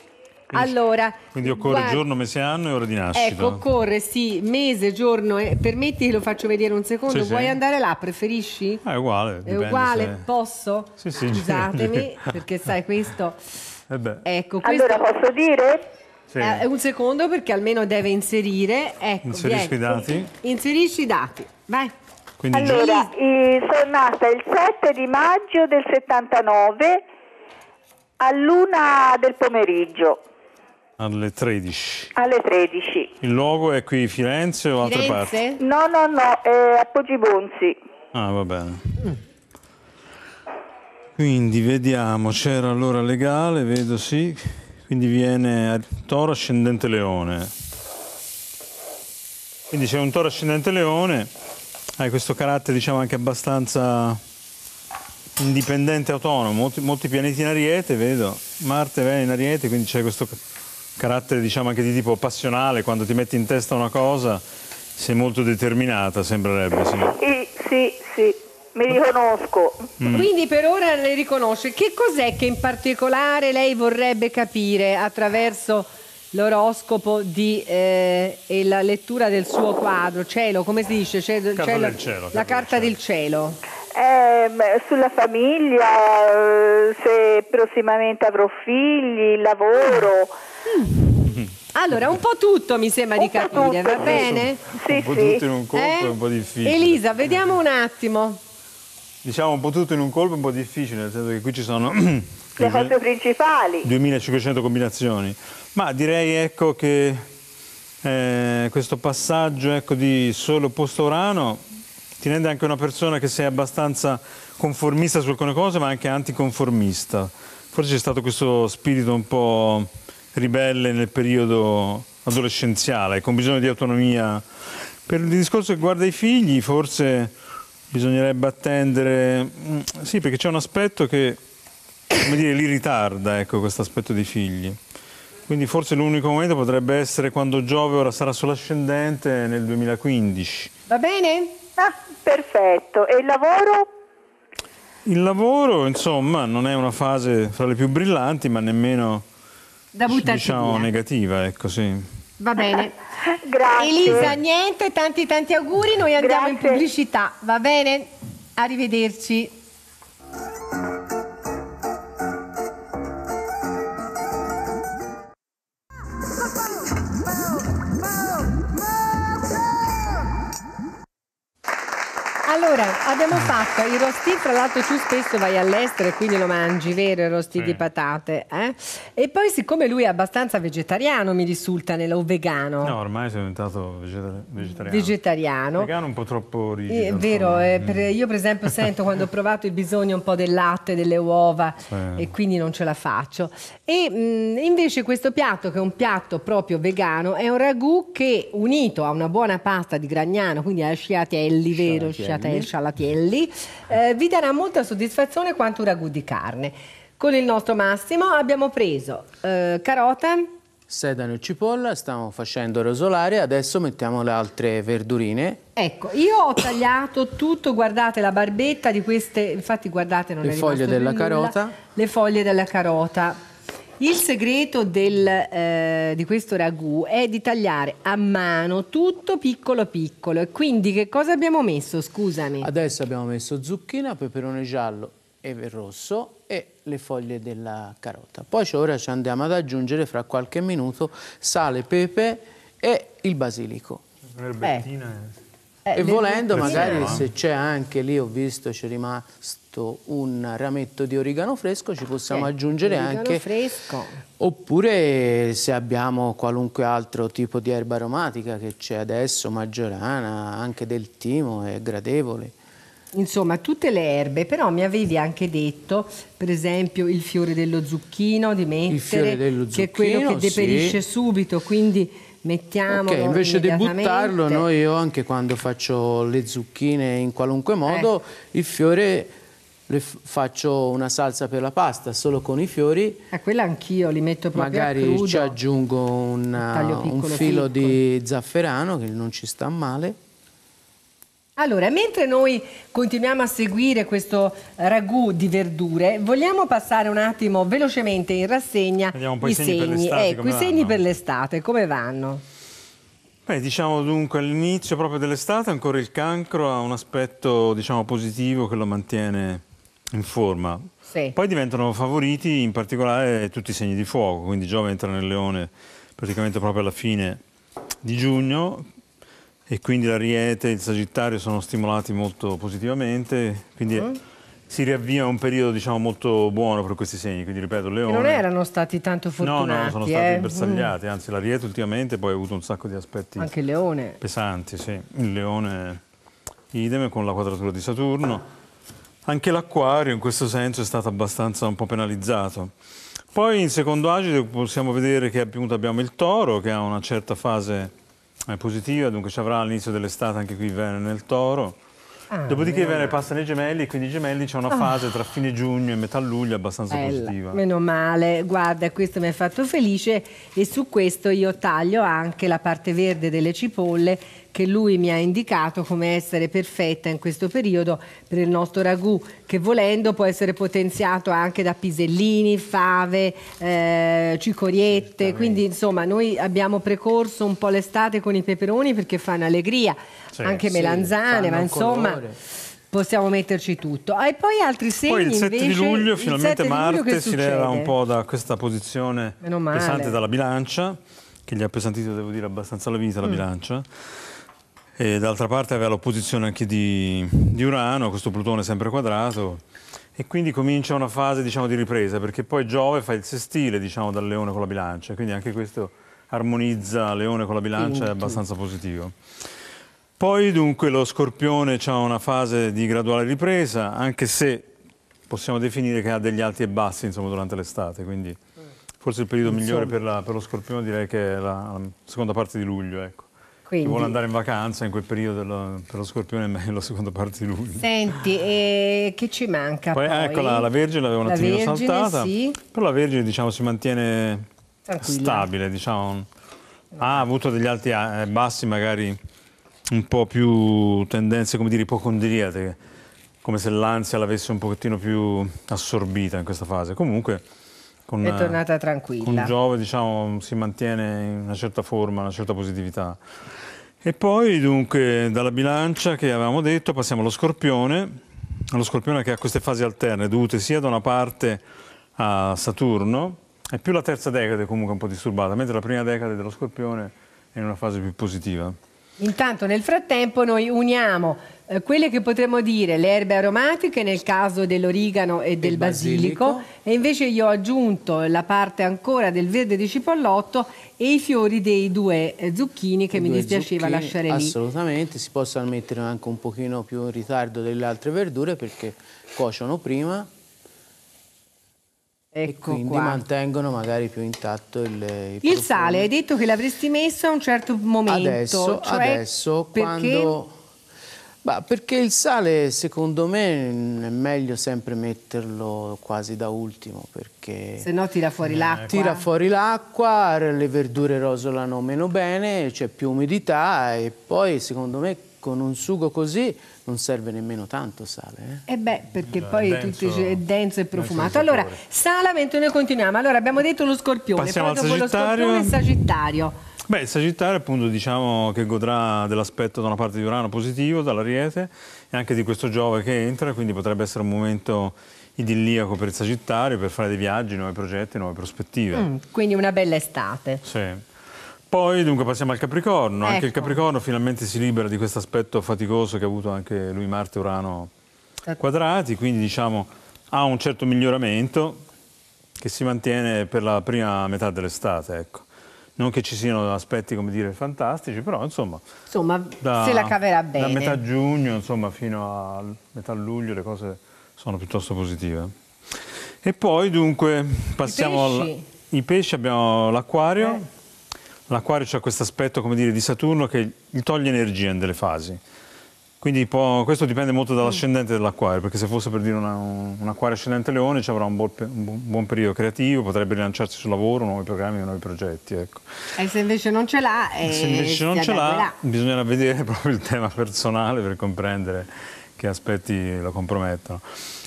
Quindi, allora, quindi occorre guarda, giorno, mese, anno e ora di nascita. Ecco, occorre sì, mese, giorno. Eh, permetti lo faccio vedere un secondo. Sì, Vuoi sì. andare là? Preferisci? Ah, è uguale. È uguale, se... posso? Sì, sì. Scusatemi, eh perché sai questo. Eh ecco, questo... Allora posso dire? Sì. Eh, un secondo perché almeno deve inserire. Ecco, Inserisci vieni. i dati. Inserisci i dati. Vai. Quindi allora, eh, sono nata il 7 di maggio del 79 a luna del pomeriggio. Alle 13. Alle 13. Il luogo è qui Firenze o altre parti? No, no, no, è a Pogibonzi. Ah, va bene. Quindi vediamo, c'era allora legale, vedo sì. Quindi viene Toro ascendente leone. Quindi c'è un Toro ascendente leone, hai eh, questo carattere diciamo anche abbastanza indipendente autonomo, molti, molti pianeti in ariete, vedo. Marte, viene in ariete, quindi c'è questo carattere diciamo anche di tipo passionale, quando ti metti in testa una cosa sei molto determinata, sembrerebbe. Sì, sì, sì, sì. mi riconosco. Mm. Quindi per ora le riconosce. Che cos'è che in particolare lei vorrebbe capire attraverso l'oroscopo eh, e la lettura del suo quadro? Cielo, come si dice? Cielo, carta cielo, cielo, la carta del cielo. Eh, sulla famiglia, eh, se prossimamente avrò figli, lavoro. Mm. Allora, un po' tutto mi sembra di capire, va bene? Sì, un po' tutto in un colpo eh? è un po' eh? difficile. Elisa, vediamo un attimo. Diciamo un po' tutto in un colpo è un po' difficile, nel senso che qui ci sono... Le cose principali. 2500 combinazioni. Ma direi ecco che eh, questo passaggio ecco, di solo posto orano ti rende anche una persona che sei abbastanza conformista su alcune cose, ma anche anticonformista. Forse c'è stato questo spirito un po' ribelle nel periodo adolescenziale, con bisogno di autonomia. Per il discorso che guarda i figli forse bisognerebbe attendere, mm, sì perché c'è un aspetto che come dire, li ritarda ecco, questo aspetto dei figli. Quindi forse l'unico momento potrebbe essere quando Giove ora sarà sull'ascendente nel 2015. Va bene? Ah, perfetto. E il lavoro? Il lavoro, insomma, non è una fase fra le più brillanti, ma nemmeno da buttare diciamo via. negativa, ecco sì. Va bene. Grazie. Elisa, niente, tanti tanti auguri, noi andiamo Grazie. in pubblicità, va bene? Arrivederci. Allora, abbiamo mm. fatto i rosti, tra l'altro tu spesso vai all'estero e quindi lo mangi, vero, i rosti sì. di patate. Eh? E poi siccome lui è abbastanza vegetariano, mi risulta, nel, o vegano. No, ormai sei diventato vegeta- vegetariano. Vegetariano. Vegano un po' troppo rigido. È eh, vero, eh, per, mm. io per esempio sento quando ho provato il bisogno un po' del latte, delle uova sì. e quindi non ce la faccio. E mh, mm, invece questo piatto, che è un piatto proprio vegano, è un ragù che unito a una buona pasta di Gragnano, quindi a sciatielli, vero? Sciatielli, scialatielli, eh, vi darà molta soddisfazione quanto un ragù di carne. Con il nostro Massimo abbiamo preso eh, carota, sedano e cipolla, stiamo facendo rosolare, adesso mettiamo le altre verdurine. Ecco, io ho tagliato tutto, guardate la barbetta di queste, infatti guardate non le è foglie della nulla, carota. Le foglie della carota il segreto del, eh, di questo ragù è di tagliare a mano tutto piccolo piccolo. E quindi che cosa abbiamo messo? Scusami. Adesso abbiamo messo zucchina, peperone giallo e rosso e le foglie della carota. Poi ora ci andiamo ad aggiungere fra qualche minuto sale, pepe e il basilico. L'erbetina... Eh. Eh, e volendo magari no. se c'è anche lì, ho visto c'è rimasto un rametto di origano fresco, ci possiamo eh, aggiungere anche... fresco. Oppure se abbiamo qualunque altro tipo di erba aromatica che c'è adesso, maggiorana, anche del timo, è gradevole insomma tutte le erbe, però mi avevi anche detto, per esempio, il fiore dello zucchino di mettere, dello zucchino, che è quello che deperisce sì. subito, quindi mettiamo okay, invece di buttarlo noi io anche quando faccio le zucchine in qualunque modo eh. il fiore faccio una salsa per la pasta solo con i fiori a eh, quella anch'io li metto proprio magari ci aggiungo una, un, filo piccolo. di zafferano che non ci sta male allora, mentre noi continuiamo a seguire questo ragù di verdure, vogliamo passare un attimo velocemente in rassegna i segni, segni. Ecco, i segni per l'estate, come vanno? Beh, diciamo dunque all'inizio proprio dell'estate ancora il cancro ha un aspetto diciamo, positivo che lo mantiene in forma. Sì. Poi diventano favoriti in particolare tutti i segni di fuoco, quindi Giove entra nel leone praticamente proprio alla fine di giugno, e quindi l'Ariete e il Sagittario sono stimolati molto positivamente, quindi uh si riavvia un periodo diciamo, molto buono per questi segni, quindi ripeto Leone... Che non erano stati tanto fortunati, No, no, sono stati eh? bersagliati, mm. anzi l'Ariete ultimamente poi ha avuto un sacco di aspetti... Anche il Leone. Pesanti, sì, il Leone idem con la quadratura di Saturno. Anche l'Acquario in questo senso è stato abbastanza un po' penalizzato. Poi in secondo agito possiamo vedere che appunto abbiamo il Toro che ha una certa fase è positiva, dunque ci avrà all'inizio dell'estate anche qui Venere nel Toro. Ah, Dopodiché Venere passa nei gemelli, quindi i gemelli c'è una ah. fase tra fine giugno e metà luglio abbastanza Bella, positiva. Meno male, guarda, questo mi ha fatto felice e su questo io taglio anche la parte verde delle cipolle che lui mi ha indicato come essere perfetta in questo periodo per il nostro ragù che volendo può essere potenziato anche da pisellini, fave, eh, cicoriette, quindi insomma noi abbiamo precorso un po' l'estate con i peperoni perché fanno allegria, cioè, anche sì, melanzane, ma insomma... Colore possiamo metterci tutto. E poi altri segni Poi il 7 invece, di luglio finalmente di luglio Marte si leva un po' da questa posizione pesante dalla bilancia, che gli ha appesantito devo dire abbastanza la vita la mm. bilancia d'altra parte aveva l'opposizione anche di, di, Urano, questo Plutone sempre quadrato e quindi comincia una fase diciamo, di ripresa perché poi Giove fa il sestile diciamo, dal leone con la bilancia, quindi anche questo armonizza leone con la bilancia, è abbastanza positivo. Poi dunque lo scorpione ha una fase di graduale ripresa, anche se possiamo definire che ha degli alti e bassi insomma, durante l'estate, quindi eh. forse il periodo migliore per, la, per, lo scorpione direi che è la, la seconda parte di luglio. Ecco. Quindi... Chi vuole andare in vacanza in quel periodo lo, per lo scorpione è meglio la seconda parte di luglio. Senti, e che ci manca poi? poi? Ecco, la, Vergine l'avevo un la attimino saltata, sì. però la Vergine diciamo, si mantiene Tranquilla. stabile, diciamo. ha avuto degli alti eh, bassi magari un po' più tendenze, come dire, ipocondriate, come se l'ansia l'avesse un pochettino più assorbita in questa fase. Comunque con, è tornata tranquilla. Con Giove diciamo, si mantiene in una certa forma, una certa positività. E poi dunque dalla bilancia che avevamo detto passiamo allo scorpione, lo scorpione che ha queste fasi alterne dovute sia da una parte a Saturno, è più la terza decade comunque un po' disturbata, mentre la prima decade dello scorpione è in una fase più positiva. Intanto nel frattempo noi uniamo eh, quelle che potremmo dire le erbe aromatiche nel caso dell'origano e del basilico, basilico, e invece io ho aggiunto la parte ancora del verde di cipollotto e i fiori dei due eh, zucchini che I mi dispiaceva lasciare lì. Assolutamente, si possono mettere anche un pochino più in ritardo delle altre verdure perché cuociono prima Ecco e quindi qua. mantengono magari più intatto il Il, il sale, hai detto che l'avresti messo a un certo momento. Adesso, cioè adesso perché... quando... Bah, perché il sale secondo me è meglio sempre metterlo quasi da ultimo perché se no tira fuori eh, l'acqua tira fuori l'acqua, le verdure rosolano meno bene, c'è più umidità e poi secondo me con un sugo così non serve nemmeno tanto sale. Eh, eh beh, perché allora, eh, poi è denso, tutto è denso e profumato. Denso allora, sala, mentre noi continuiamo. Allora, abbiamo detto lo scorpione, Passiamo poi dopo lo scorpione e sagittario. Beh, il Sagittario appunto diciamo che godrà dell'aspetto da una parte di Urano positivo, dall'Ariete, e anche di questo Giove che entra, quindi potrebbe essere un momento idilliaco per il Sagittario, per fare dei viaggi, nuovi progetti, nuove prospettive. Mm, quindi una bella estate. Sì. Poi dunque passiamo al Capricorno, ecco. anche il ecco. Capricorno finalmente si libera di questo aspetto faticoso che ha avuto anche lui Marte Urano certo. quadrati, quindi diciamo ha un certo miglioramento che si mantiene per la prima metà dell'estate, ecco. Non che ci siano aspetti, come dire, fantastici, però insomma... Insomma, da, se la caverà bene. Da metà giugno, insomma, fino a metà luglio le cose sono piuttosto positive. E poi dunque passiamo... I pesci, al, i pesci abbiamo l'acquario. Eh L'acquario ha questo aspetto come dire, di Saturno che gli toglie energia in delle fasi. Quindi questo dipende molto dall'ascendente mm. dell'acquario, perché se fosse per dire una, un acquario ascendente leone ci avrà un buon, un buon, periodo creativo, potrebbe rilanciarsi sul lavoro, nuovi programmi, nuovi progetti. Ecco. E se invece non ce l'ha... se eh, invece non ce l'ha bisognerà vedere proprio il tema personale per comprendere che aspetti lo compromettono.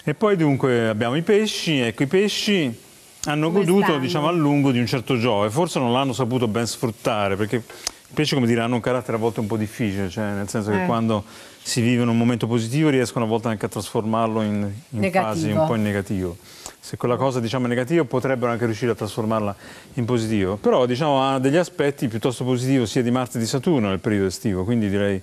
E poi dunque abbiamo i pesci, ecco i pesci hanno goduto diciamo, a lungo di un certo gioco e forse non l'hanno saputo ben sfruttare perché i pesci come dire hanno un carattere a volte un po' difficile cioè nel senso eh. che quando si vive in un momento positivo riescono a volte anche a trasformarlo in, in fasi un po' in negativo se quella cosa diciamo, è negativa potrebbero anche riuscire a trasformarla in positivo però diciamo, ha degli aspetti piuttosto positivi sia di Marte che di Saturno nel periodo estivo quindi direi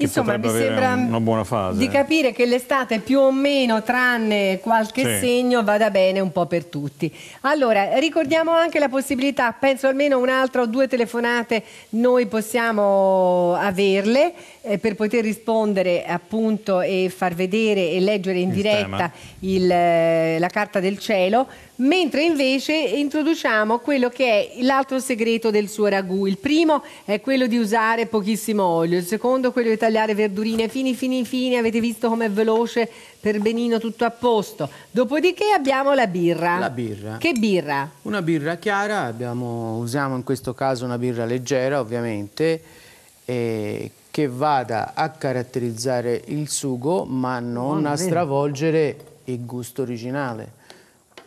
Insomma, mi sembra una buona fase. Di eh. capire che l'estate più o meno, tranne qualche sì. segno, vada bene un po' per tutti. Allora, ricordiamo anche la possibilità, penso almeno un'altra o due telefonate noi possiamo averle eh, per poter rispondere appunto e far vedere e leggere in il diretta il, eh, la carta del cielo mentre invece introduciamo quello che è l'altro segreto del suo ragù. Il primo è quello di usare pochissimo olio, il secondo è quello di tagliare verdurine fini fini fini, avete visto com'è veloce per benino tutto a posto. Dopodiché abbiamo la birra. La birra. Che birra? Una birra chiara, abbiamo, usiamo in questo caso una birra leggera ovviamente, eh, che vada a caratterizzare il sugo ma non oh, a stravolgere il gusto originale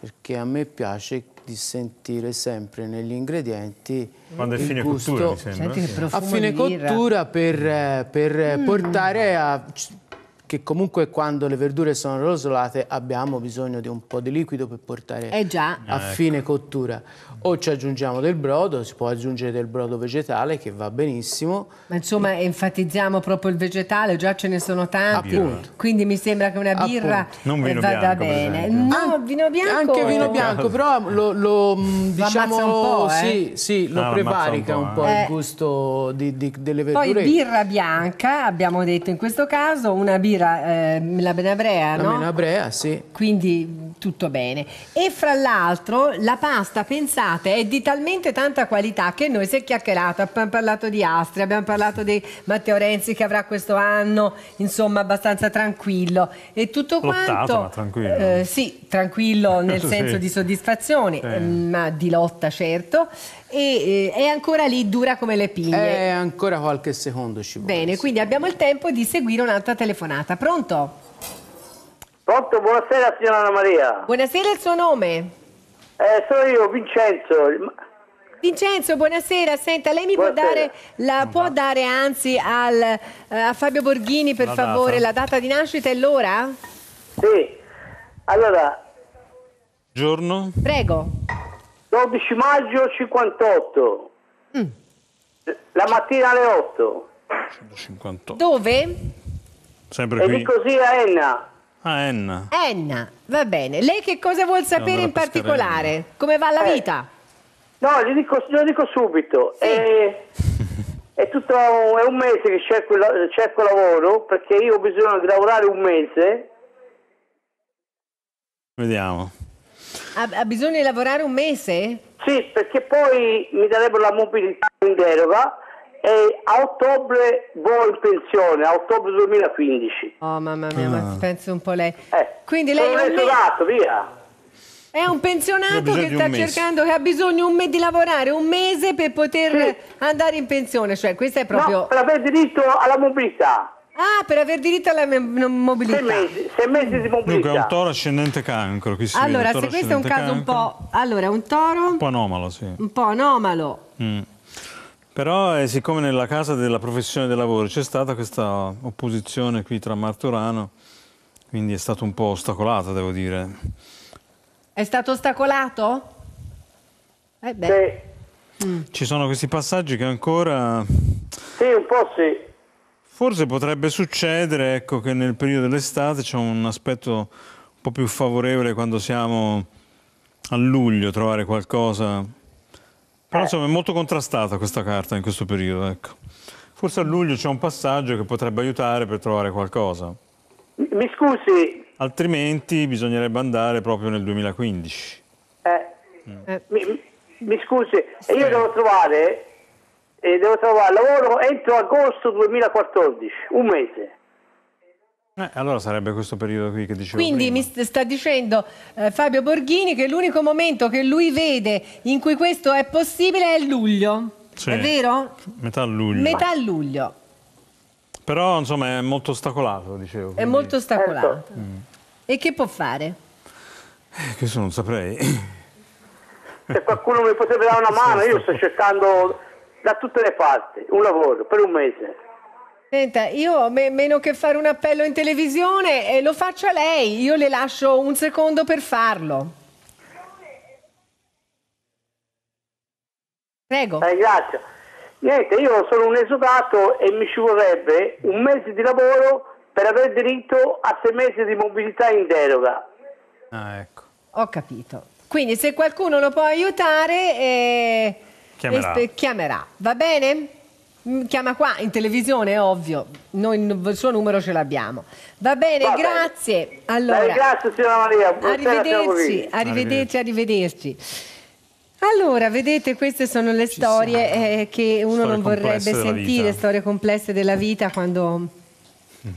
perché a me piace di sentire sempre negli ingredienti quando è fine gusto. cottura mi sembra. a fine cottura per, eh, per mm. portare a che comunque quando le verdure sono rosolate abbiamo bisogno di un po' di liquido per portare eh a ah, fine cottura. O ci aggiungiamo del brodo, si può aggiungere del brodo vegetale che va benissimo. Ma insomma e... enfatizziamo proprio il vegetale, già ce ne sono tanti, Appunto. quindi mi sembra che una birra non vada bianco, bene. No, vino bianco. Anche vino ecco. bianco, però lo, lo, mm, diciamo, un po', eh. sì, sì, lo ah, prevarica un po', un po eh. il gusto di, di, delle verdure. Poi birra bianca, abbiamo detto in questo caso, una birra era eh, la menabrea, la no? La menabrea, sì. Quindi tutto bene. E fra l'altro la pasta, pensate, è di talmente tanta qualità che noi si è chiacchierato, abbiamo parlato di Astri, abbiamo parlato di Matteo Renzi che avrà questo anno, insomma, abbastanza tranquillo. E tutto Lottato, quanto... ma tranquillo. Eh, sì, tranquillo nel sì. senso di soddisfazione, sì. Mm, ma di lotta certo. E eh, è ancora lì, dura come le piglie. È ancora qualche secondo ci vuole. Bene, quindi abbiamo il tempo di seguire un'altra telefonata telefonata. Pronto? Pronto, buonasera signora Anna Maria. Buonasera il suo nome? Eh, sono io, Vincenzo. Vincenzo, buonasera. Senta, lei mi buonasera. può dare, la, può dare anzi al, eh, a Fabio Borghini, per la favore, data. la data di nascita e l'ora? Sì. Allora. Giorno? Prego. 12 maggio 58. Mm. La mattina alle 8. 58. Dove? Sempre e qui. di così a Enna. Ah, Enna. Enna, va bene. Lei che cosa vuol sapere in particolare? Come va la eh. vita? No, lo dico, dico, subito. Sì. È, è, tutto, è, un mese che cerco, cerco lavoro perché io ho bisogno di lavorare un mese. Vediamo. Ha, ha, bisogno di lavorare un mese? Sì, perché poi mi darebbero la mobilità in deroga e a ottobre volo in pensione, a ottobre 2015. Oh mamma mia, ah. ma pensi un po' lei. Eh, Quindi lei è un pensionato, me- via. È un pensionato che sta cercando, che ha bisogno me- di lavorare un mese per poter sì. andare in pensione, cioè questo è proprio... No, per aver diritto alla mobilità. Ah, per aver diritto alla mobilità. Sei mesi, sei mesi di mobilità. Dunque, è un toro ascendente cancro. allora, vede, se questo è un caso cancro. un po'... Allora, un toro... Un po' anomalo, sì. Un po' anomalo. Mm. Però eh, siccome nella casa della professione del lavoro c'è stata questa opposizione qui tra Martorano, quindi è stato un po' ostacolato, devo dire. È stato ostacolato? Eh beh. Sì. Mm. Ci sono questi passaggi che ancora... Sì, un po' sì. Forse potrebbe succedere ecco, che nel periodo dell'estate c'è un aspetto un po' più favorevole quando siamo a luglio, trovare qualcosa però eh. insomma è molto contrastata questa carta in questo periodo, ecco. Forse a luglio c'è un passaggio che potrebbe aiutare per trovare qualcosa. Mi scusi. Altrimenti bisognerebbe andare proprio nel 2015. Eh, eh. Mi, mi, scusi, sì. io devo trovare, eh, devo trovare lavoro entro agosto 2014, un mese. Eh, allora sarebbe questo periodo qui che dicevo Quindi prima. mi sta dicendo eh, Fabio Borghini che l'unico momento che lui vede in cui questo è possibile è luglio. Sì. È vero? Metà luglio. Metà luglio. Però insomma è molto ostacolato, dicevo. Quindi... È molto ostacolato. Certo. Mm. E che può fare? Eh, questo non saprei. Se qualcuno mi potrebbe dare una mano, io sto cercando da tutte le parti un lavoro per un mese. Senta, io me, meno che fare un appello in televisione, eh, lo a lei, io le lascio un secondo per farlo. Prego. Eh, grazie. Niente, io sono un esutato e mi ci vorrebbe un mese di lavoro per avere diritto a sei mesi di mobilità in deroga. Ah, ecco. Ho capito. Quindi se qualcuno lo può aiutare, eh, chiamerà. chiamerà. Va bene? Mm, chiama qua in televisione, è ovvio, noi il suo numero ce l'abbiamo. Va bene, Va grazie. Bene. Allora, grazie signora Maria. Buonasera, arrivederci, arrivederci, arrivederci. Allora, vedete, queste sono le Ci storie eh, che uno storie non vorrebbe sentire, storie complesse della vita quando mm.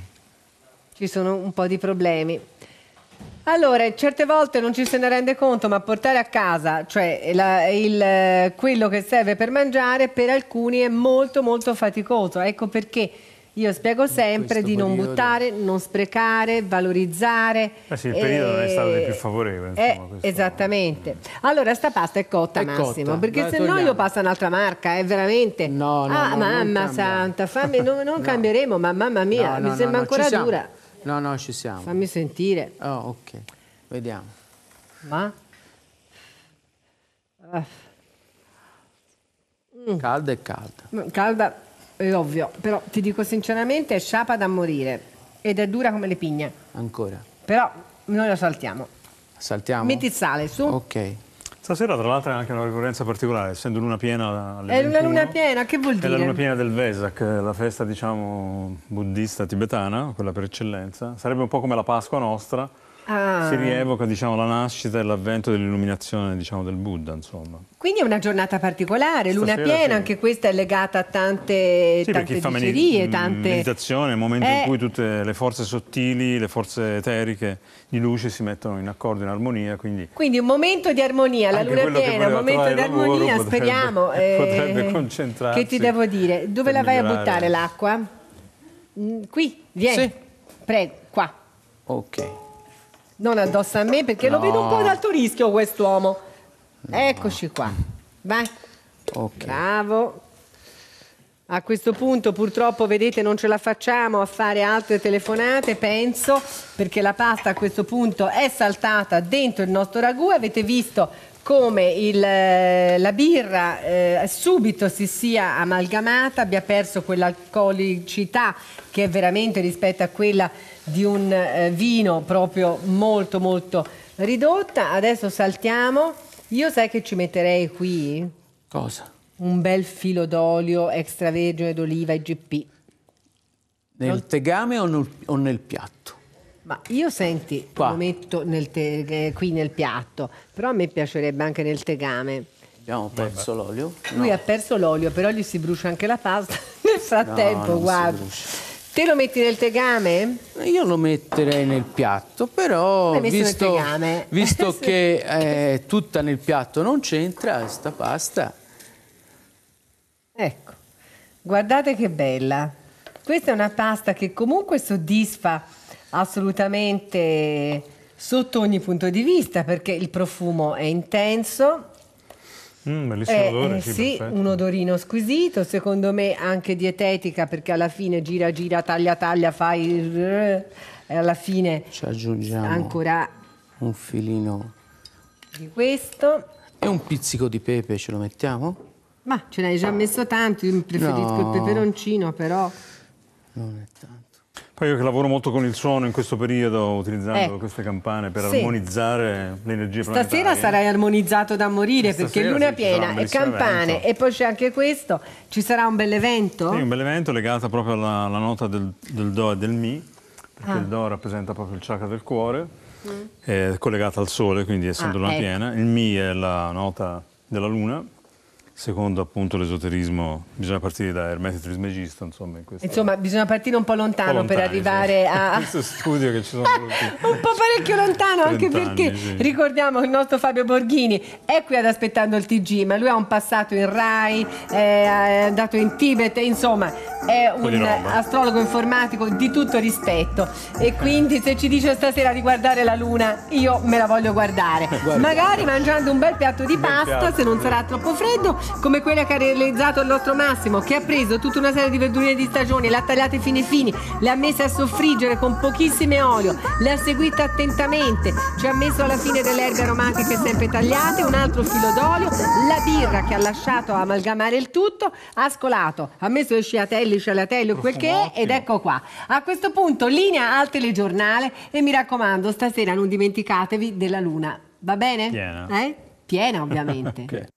ci sono un po' di problemi. Allora, certe volte non ci se ne rende conto, ma portare a casa, cioè la, il, eh, quello che serve per mangiare, per alcuni è molto molto faticoso. Ecco perché io spiego sempre di non buttare, non sprecare, valorizzare. Eh sì, il periodo non è stato dei eh, più favorevoli. Eh, insomma, questo... Esattamente. Allora, sta pasta è cotta, è Massimo, cotta. perché Dai, se torniamo. no io passo un'altra marca, è veramente... No, no, ah, no, mamma santa, fammi, non, non cambieremo, ma mamma mia, mi sembra ancora dura. No, no, ci siamo. Fammi sentire. Oh, ok. Vediamo. Ma? Eh. Mm. Calda e calda. Calda è ovvio, però ti dico sinceramente è sciapa da morire ed è dura come le pigne. Ancora. Però noi la saltiamo. Saltiamo? Metti il sale su. Ok. Stasera tra l'altro è anche una ricorrenza particolare, essendo luna piena alle È 21, una luna piena, che vuol dire? È la luna piena del Vesak, la festa diciamo buddista tibetana, quella per eccellenza. Sarebbe un po' come la Pasqua nostra, Ah. Si rievoca diciamo, la nascita e l'avvento dell'illuminazione diciamo, del Buddha. Insomma. Quindi è una giornata particolare, luna piena, sì. anche questa è legata a tante, sì, tante dicerie, tante... meditazione, è un momento eh. in cui tutte le forze sottili, le forze eteriche di luce si mettono in accordo, in armonia. Quindi, quindi un momento di armonia, la luna piena, un momento di armonia, potrebbe, speriamo. Eh, potrebbe concentrarsi. Che ti devo dire? Dove la vai migliorare. a buttare l'acqua? Mm, qui, vieni, sì. prego, qua. Ok non addosso a me perché lo vedo un po' ad alto rischio quest'uomo. Eccoci qua. Vai. Ok. Bravo. A questo punto purtroppo vedete non ce la facciamo a fare altre telefonate, penso, perché la pasta a questo punto è saltata dentro il nostro ragù. Avete visto come il, eh, la birra eh, subito si sia amalgamata, abbia perso quell'alcolicità che è veramente rispetto a quella di un eh, vino proprio molto molto ridotta. Adesso saltiamo. Io sai che ci metterei qui? Cosa? Un bel filo d'olio extravergine d'oliva IGP. Nel tegame o nel, o nel piatto? Ma io senti, Qua. lo metto nel te, eh, qui nel piatto, però a me piacerebbe anche nel tegame. Abbiamo perso l'olio? Lui no. ha perso l'olio, però gli si brucia anche la pasta nel frattempo, no, guarda. Te lo metti nel tegame? Io lo metterei nel piatto, però visto, visto sì. che eh, tutta nel piatto non c'entra sta pasta. Ecco, guardate che bella. Questa è una pasta che comunque soddisfa assolutamente sotto ogni punto di vista perché il profumo è intenso, Mm, bellissimo eh, odore, eh, sì, sì un odorino squisito, secondo me anche dietetica perché alla fine gira gira, taglia taglia, fai e alla fine ci aggiungiamo ancora un filino di questo e un pizzico di pepe ce lo mettiamo? Ma ce l'hai già messo tanto, io preferisco no. il peperoncino però non è tanto poi io che lavoro molto con il suono in questo periodo, utilizzando eh. queste campane per sì. armonizzare l'energia planetaria. Stasera sarai armonizzato da morire Stasera, perché luna piena e campane evento. e poi c'è anche questo. Ci sarà un bel evento? Sì, un bel evento legato proprio alla, alla nota del, del, Do e del Mi, perché ah. il Do rappresenta proprio il chakra del cuore, mm. è collegato al Sole, quindi essendo ah, luna ecco. piena. Il Mi è la nota della luna secondo appunto l'esoterismo bisogna partire da Ermete Trismegisto insomma, in questa... insomma bisogna partire un po' lontano un po lontani, per arrivare sì. a questo studio che ci sono un po' parecchio lontano anche perché sì. ricordiamo che il nostro Fabio Borghini è qui ad aspettando il TG ma lui ha un passato in Rai è andato in Tibet insomma è un astrologo informatico di tutto rispetto e quindi se ci dice stasera di guardare la luna io me la voglio guardare Guarda. magari mangiando un bel piatto di pasta piatto, se non sarà troppo freddo come quella che ha realizzato il nostro Massimo, che ha preso tutta una serie di verdurine di stagione, l'ha tagliata fine fini, l'ha messa a soffriggere con pochissime olio, l'ha seguita attentamente, ci ha messo alla fine delle erbe aromatiche sempre tagliate, un altro filo d'olio, la birra che ha lasciato amalgamare il tutto, ha scolato, ha messo le sciatelli, scialatelle o quel che è ed ecco qua. A questo punto linea al telegiornale e mi raccomando stasera non dimenticatevi della luna, va bene? Piena. Eh? Piena ovviamente. okay.